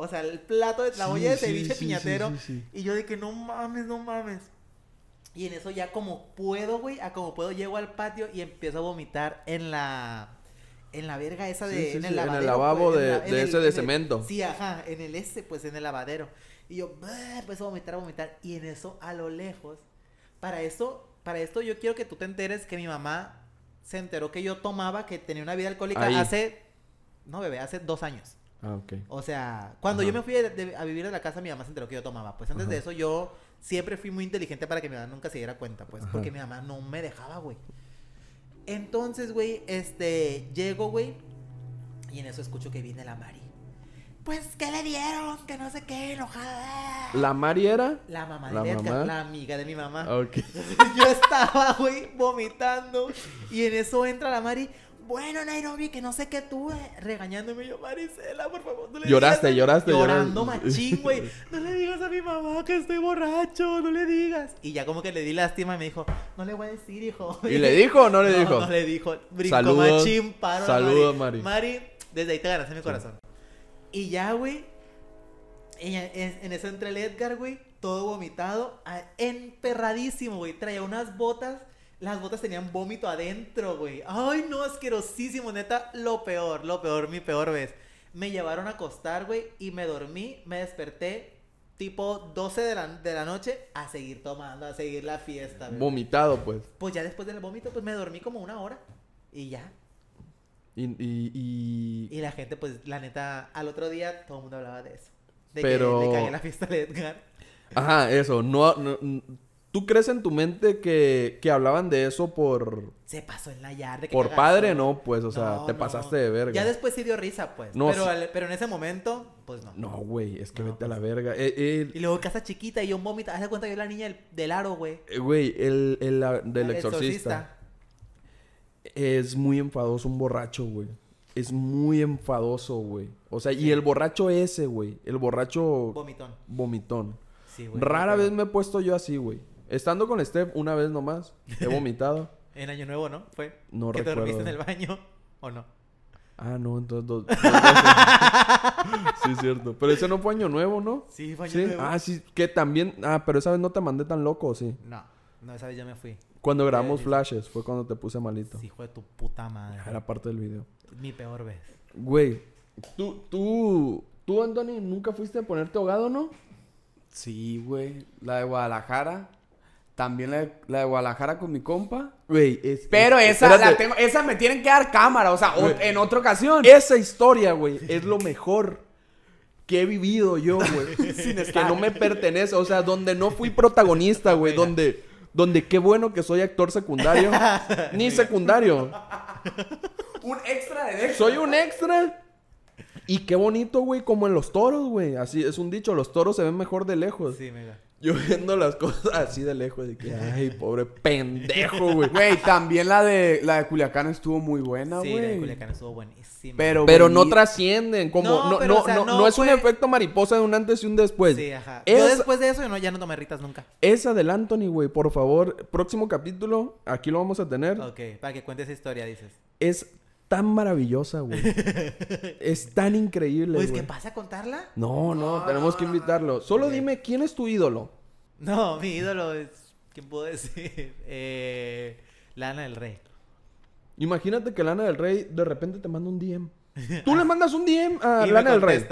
O sea, el plato, de la olla de ceviche piñatero. y yo dije que no mames, no mames. Y en eso ya como puedo, güey, a como puedo llego al patio y empiezo a vomitar en la en la verga esa de en el lavabo de, ese de cemento. sí, ajá, en el ese, pues en el lavadero. Y yo empiezo a vomitar, a vomitar y en eso a lo lejos. Para eso, para esto yo quiero que tú te enteres que mi mamá se enteró que yo tomaba, que tenía una vida alcohólica hace no, bebé, hace dos años. Ah, o sea, cuando yo me fui a vivir en la casa, mi mamá se enteró que yo tomaba. Pues antes de eso yo siempre fui muy inteligente para que mi mamá nunca se diera cuenta, pues, porque mi mamá no me dejaba, güey. Entonces, güey, este, llego, güey, y en eso escucho que viene la Mari. Pues, ¿qué le dieron? Que no sé qué, enojada. ¿La Mari era? La mamá de Edgar, la amiga de mi mamá. Ok. [laughs] yo estaba, güey, vomitando, y en eso entra la Mari bueno, Nairobi, que no sé qué tú, eh, regañándome yo, Marisela, por favor, no lloraste, Lloraste, llorando, Llorando machín, güey. [laughs] No le digas a mi mamá que estoy borracho, no le digas. Y ya como que le di lástima y me dijo, no le voy a decir, hijo. ¿Y le dijo o no le [laughs] dijo? No le dijo. saludos, machín, paro. Saludos, Mari. Mari, desde ahí te ganaste mi corazón. Y ya, güey, en ese entre el Edgar, güey, todo vomitado, emperradísimo, güey. Traía unas botas las botas tenían vómito adentro, güey. Ay, no, asquerosísimo, neta. Lo peor, lo peor, mi peor vez. Me llevaron a acostar, güey, y me dormí, me desperté tipo 12 de la, de la noche a seguir tomando, a seguir la fiesta. Güey. Vomitado, pues. Pues ya después del vómito, pues me dormí como una hora y ya. Y, y, y... y la gente, pues, la neta, al otro día todo el mundo hablaba de eso. De Pero... que le cagué la fiesta de Edgar. Ajá, eso. No, no, ¿Tú crees en tu mente que, que hablaban de eso por. Se pasó en la yarda. Por padre, no, pues, o sea, te pasaste de verga. Ya después sí dio risa, pues. No, pero, pero en ese momento, pues no. No, güey, es que vete a la pues. verga. Eh, eh, y luego casa chiquita y yo vómito Haz cuenta que yo la niña del, del aro, güey. Eh, güey, el, el, del ah, el exorcista. Es muy enfadoso un borracho, güey. Es muy enfadoso, güey. O sea, y el borracho ese, güey. El borracho. Vomitón. Vomitón. Sí, güey. Rara vez me he puesto yo así, güey. Estando con Steph una vez nomás, he [laughs] vomitado. en Año Nuevo, ¿no? Fue. No ¿Que te dormiste en el baño o no? Ah, no, entonces dos. sí, es cierto. Pero ese no fue Año Nuevo, ¿no? Sí, fue Año Nuevo. Ah, sí, que también. Ah, pero esa vez no te mandé tan loco, sí. No, no, esa vez ya me fui. Cuando eh, grabamos eh, flashes, fue cuando te puse malito. Sí, hijo de tu puta madre. Era parte del video. Mi peor vez. Güey, tú, tú, tú, Anthony, nunca fuiste a ponerte ahogado, ¿no? Sí, güey. La de Guadalajara. También la de, Guadalajara con mi compa. Güey, Pero esa, me tienen que dar cámara, o sea, en otra ocasión. Esa historia, güey, es lo mejor que he vivido yo, güey. [laughs] Que no me pertenece, o sea, donde no fui protagonista, güey, donde, donde qué bueno que soy actor secundario, [laughs] ni secundario. un extra de extra. Soy un extra. Y qué bonito, güey, como en los toros, güey. Así es un dicho, los toros se ven mejor de lejos. Sí, mira. Yo viendo las cosas así de lejos, de que, ay, pobre pendejo, güey. Güey, también la de, la de Culiacán estuvo muy buena, güey. Sí, la de Culiacán estuvo buenísima. Pero, pero no trascienden, como, no, no, no, no, es un efecto mariposa de un antes y un después. Sí, ajá. Yo después de eso ya no tomé ritas nunca. Esa del Anthony, güey, por favor, próximo capítulo, aquí lo vamos a tener. Ok, para que cuentes esa historia, dices. Es tan maravillosa, güey. [laughs] es tan increíble, Pues, ¿qué pasa contarla? No, no, tenemos que invitarlo. Solo dime, ¿quién es tu ídolo? No, mi ídolo es... ¿Quién puedo decir? [laughs] Eh, Lana del Rey. Imagínate que Lana del Rey de repente te manda un DM. [laughs] Tú le mandas un DM a Lana del Rey.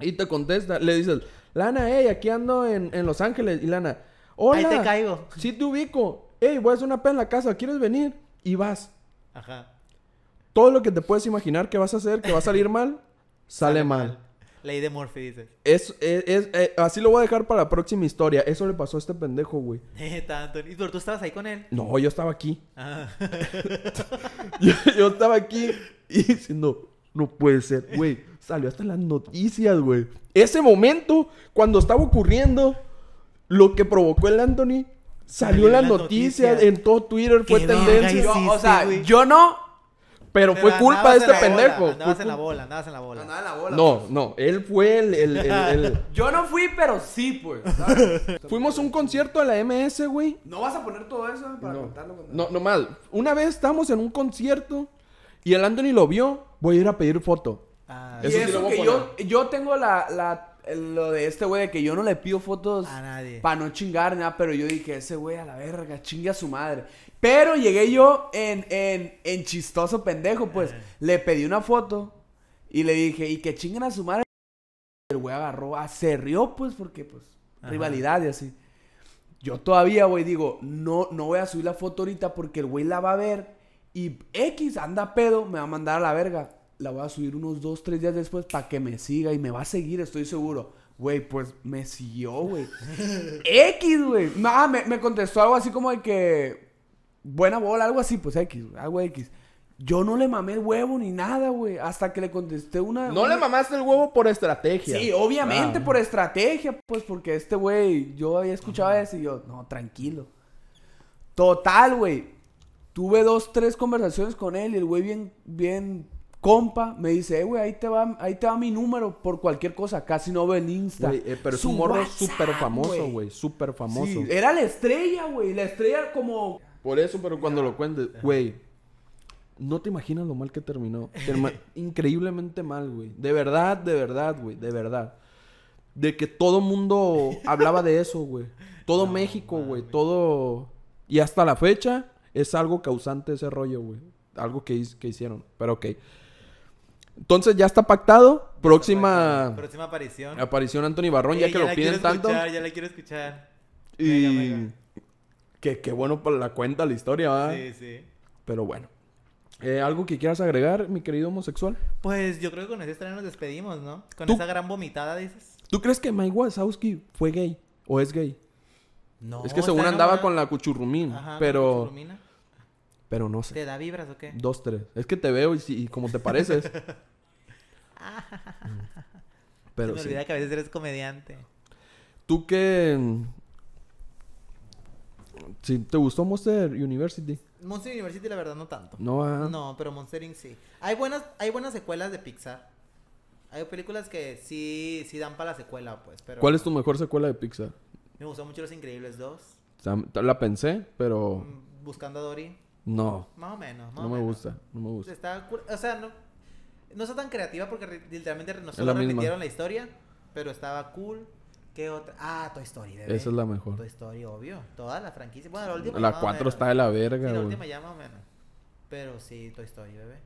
Y te contesta. Le dices, Lana, hey, aquí ando en, Los Ángeles. Y Lana, hola. Ahí te caigo. Sí te ubico. Hey, voy a hacer una P en la casa. ¿Quieres venir? Y vas. Ajá todo lo que te puedes imaginar que vas a hacer, que va a salir mal, [laughs] sale, mal. Ley de Murphy, dice. Es, es, eh, así lo voy a dejar para la próxima historia. Eso le pasó a este pendejo, güey. [laughs] ¿Y tú, estabas ahí con él? No, yo estaba aquí. Ah. [laughs] yo, estaba aquí y diciendo, no puede ser, güey. Salió hasta las noticias, güey. Ese momento, cuando estaba ocurriendo, lo que provocó el Anthony Salió en las noticias, en todo Twitter, fue tendencia. o sea, yo no, pero fue culpa de este pendejo. andabas en la bola, andabas en la bola. Andabas en la bola. No, pues. no, él fue el. el- el- [laughs] Yo no fui, pero sí, pues. [laughs] Fuimos a un concierto a la MS, güey. No vas a poner todo eso para No, contarlo. no, no mal. Una vez estábamos en un concierto y el Anthony lo vio. Voy a ir a pedir foto. Ah, Y Eso que yo, yo tengo la, la lo de este güey de que yo no le pido fotos a nadie. Para no chingar nada, pero yo dije, ese güey a la verga, chingue a su madre. Pero llegué yo en, en, chistoso pendejo, pues. Le pedí una foto y le dije, y que chinguen a su madre. El güey agarró, ah, se rió, pues, porque, pues, rivalidad y así. Yo todavía, güey, digo, no, no voy a subir la foto ahorita porque el güey la va a ver. Y X anda pedo, me va a mandar a la verga la voy a subir unos dos, tres días después para que me siga y me va a seguir, estoy seguro. Güey, pues me siguió, güey. [laughs] X, güey. Ah, me, contestó algo así como de que. Buena bola, algo así, pues X, algo X. Yo no le mamé el huevo ni nada, güey. Hasta que le contesté una. No le mamaste el huevo por estrategia. Sí, obviamente ah. por estrategia, pues porque este güey, yo había escuchado eso y yo, no, tranquilo. Total, güey. Tuve dos, tres conversaciones con él y el güey bien, bien compa me dice, eh, güey, ahí te va, ahí te va mi número por cualquier cosa. Casi no veo el Insta. Eh, pero es un morro súper famoso, güey. Súper famoso. era la estrella, güey. La estrella como. Por eso, pero cuando lo cuentes, güey. No te imaginas lo mal que terminó. [laughs] Increíblemente mal, güey. De verdad, de verdad, güey. De verdad. De que todo mundo [laughs] hablaba de eso, güey. Todo México, güey. Todo. Y hasta la fecha es algo causante ese rollo, güey. Algo que, que hicieron. Pero ok. Entonces ya está pactado. Próxima, próxima aparición. Aparición Anthony Barrón, ya que lo piden tanto. ya la quiero escuchar. Y Qué Que, bueno por la cuenta, la historia, ¿verdad? Sí, sí. Pero bueno. Eh, ¿Algo que quieras agregar, mi querido homosexual? Pues yo creo que con ese estreno nos despedimos, ¿no? Con esa gran vomitada, dices. ¿Tú crees que Mike Wazowski fue gay? ¿O es gay? No. Es que según andaba con la Cuchurrumina. Ajá, pero. cuchurrumina. Pero no sé. ¿Te da vibras o qué? Dos, tres. Es que te veo y, como te pareces. [laughs] Mm. Pero Se me olvida que a veces eres comediante. ¿Tú qué...? Mm, sí, ¿Te gustó Monster University? Monster University la verdad no tanto. Ah. No, pero Monster Inc. sí. Hay buenas, hay buenas secuelas de Pixar. Hay películas que sí, sí dan para la secuela, pues. Pero... ¿Cuál es tu mejor secuela de Pixar? Me gustó mucho Los Increíbles 2. La pensé, pero... Mm, buscando a Dory. No. Más o menos. Más no me gusta, no me gusta. Está, o sea, no, no está tan creativa porque literalmente nosotros la repitieron la historia, pero estaba cool. ¿Qué otra? Ah, Toy Story, bebé. Esa es la mejor. Toy Story, obvio. Toda la franquicia. Bueno, la última. La 4 está de la verga, sí, la última ya más o menos. Pero sí, Toy Story, bebé.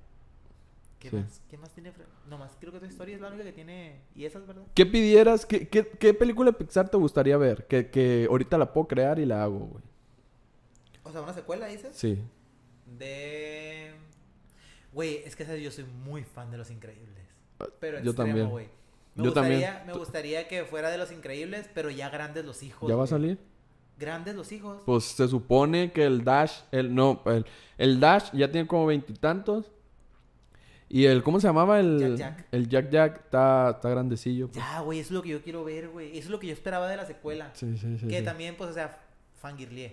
¿Qué, más, ¿Qué más tiene? No más, creo que Toy Story es la única que tiene. Y esa verdad. ¿Qué pidieras? ¿Qué, qué, qué película de Pixar te gustaría ver? Que, que ahorita la puedo crear y la hago, güey. O sea, una secuela, dices? Sí de... Güey, es que yo soy muy fan de Los Increíbles. Pero yo también. Me yo gustaría, Me gustaría que fuera de Los Increíbles, pero ya grandes los hijos. ¿Ya va a salir? Grandes los hijos. Pues se supone que el Dash, el no, el, Dash ya tiene como veintitantos. Y, el, ¿cómo se llamaba? El Jack Jack. El Jack Jack está, grandecillo. Pues. Ya, güey, eso es lo que yo quiero ver, güey. Eso es lo que yo esperaba de la secuela. Sí, sí, sí. Que también, pues, o sea, girly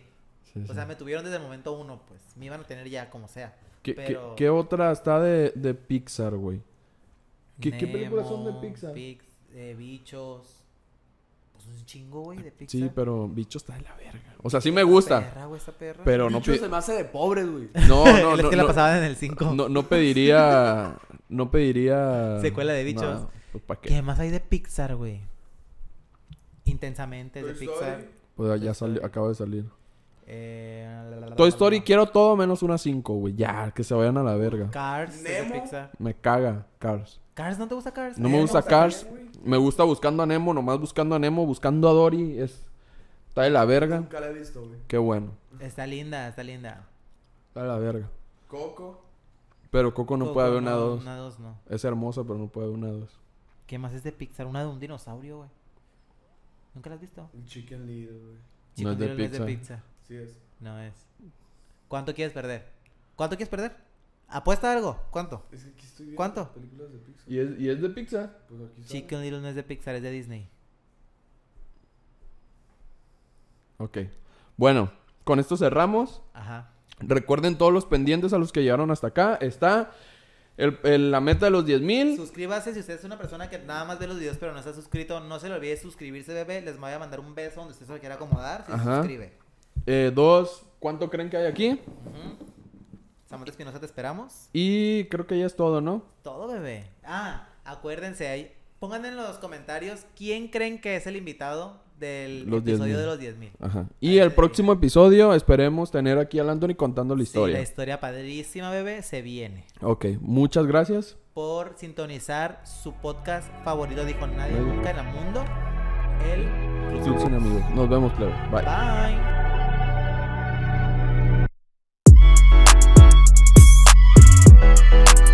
o sea, me tuvieron desde el momento uno, pues. Me iban a tener ya como sea. ¿Qué, otra está de, de Pixar, güey? ¿Qué, películas son de Pixar? Pix, eh, bichos. Pues un chingo, güey, de Pixar. Sí, pero Bichos está de la verga. O sea, sí me gusta. Perra, güey, esa perra. Pero no Bichos se me hace de pobre, güey. [laughs] No, no, [laughs] no. Es que la pasaban en el 5. No, no pediría. no pediría. [laughs] Secuela de Bichos. Pues, ¿para qué? ¿Qué más hay de Pixar, güey? Intensamente de Pixar. Pues ya salió, acaba de salir. Eh, Toy Story quiero todo menos una 5, güey. Ya, que se vayan a la verga. Cars, Nemo. Me caga Cars. Cars, ¿no te gusta Cars? No me eh, gusta Cars. me gusta buscando a Nemo, nomás buscando a Nemo, buscando a Dory. Es... Está de la verga. Nunca la he visto, güey. Qué bueno. Está linda, está linda. Está de la verga. Coco. Pero Coco no puede haber una 2. una no. Es hermosa, pero no puede haber una 2. ¿Qué más es de Pixar? Una de un dinosaurio, güey. ¿Nunca la has visto? El Chicken Little, güey. no de es de Pixar. Sí es. No es. ¿Cuánto quieres perder? ¿Cuánto quieres perder? Apuesta algo. ¿Cuánto? ¿Cuánto? ¿Y es, de Pixar? Pues aquí Chicken no es de Pixar, es de Disney. Ok. Bueno, con esto cerramos. Ajá. Recuerden todos los pendientes a los que llegaron hasta acá. Está el, la meta de los 10.000 mil. Suscríbase si usted es una persona que nada más ve los videos pero no está suscrito. No se le olvide suscribirse, bebé. Les voy a mandar un beso donde usted se lo quiera acomodar. Si se suscribe. Eh, dos, ¿cuánto creen que hay aquí? Samuel Espinosa, te esperamos. Y creo que ya es todo, ¿no? Todo, bebé. Ah, acuérdense ahí. Pongan en los comentarios quién creen que es el invitado del episodio de los 10.000. Ajá. Y el próximo episodio esperemos tener aquí al Anthony contando la historia. la historia padrísima, bebé, se viene. Ok, muchas gracias. Por sintonizar su podcast favorito, dijo nadie nunca en el mundo, el... Nos vemos, claro. Bye. Bye. Peace.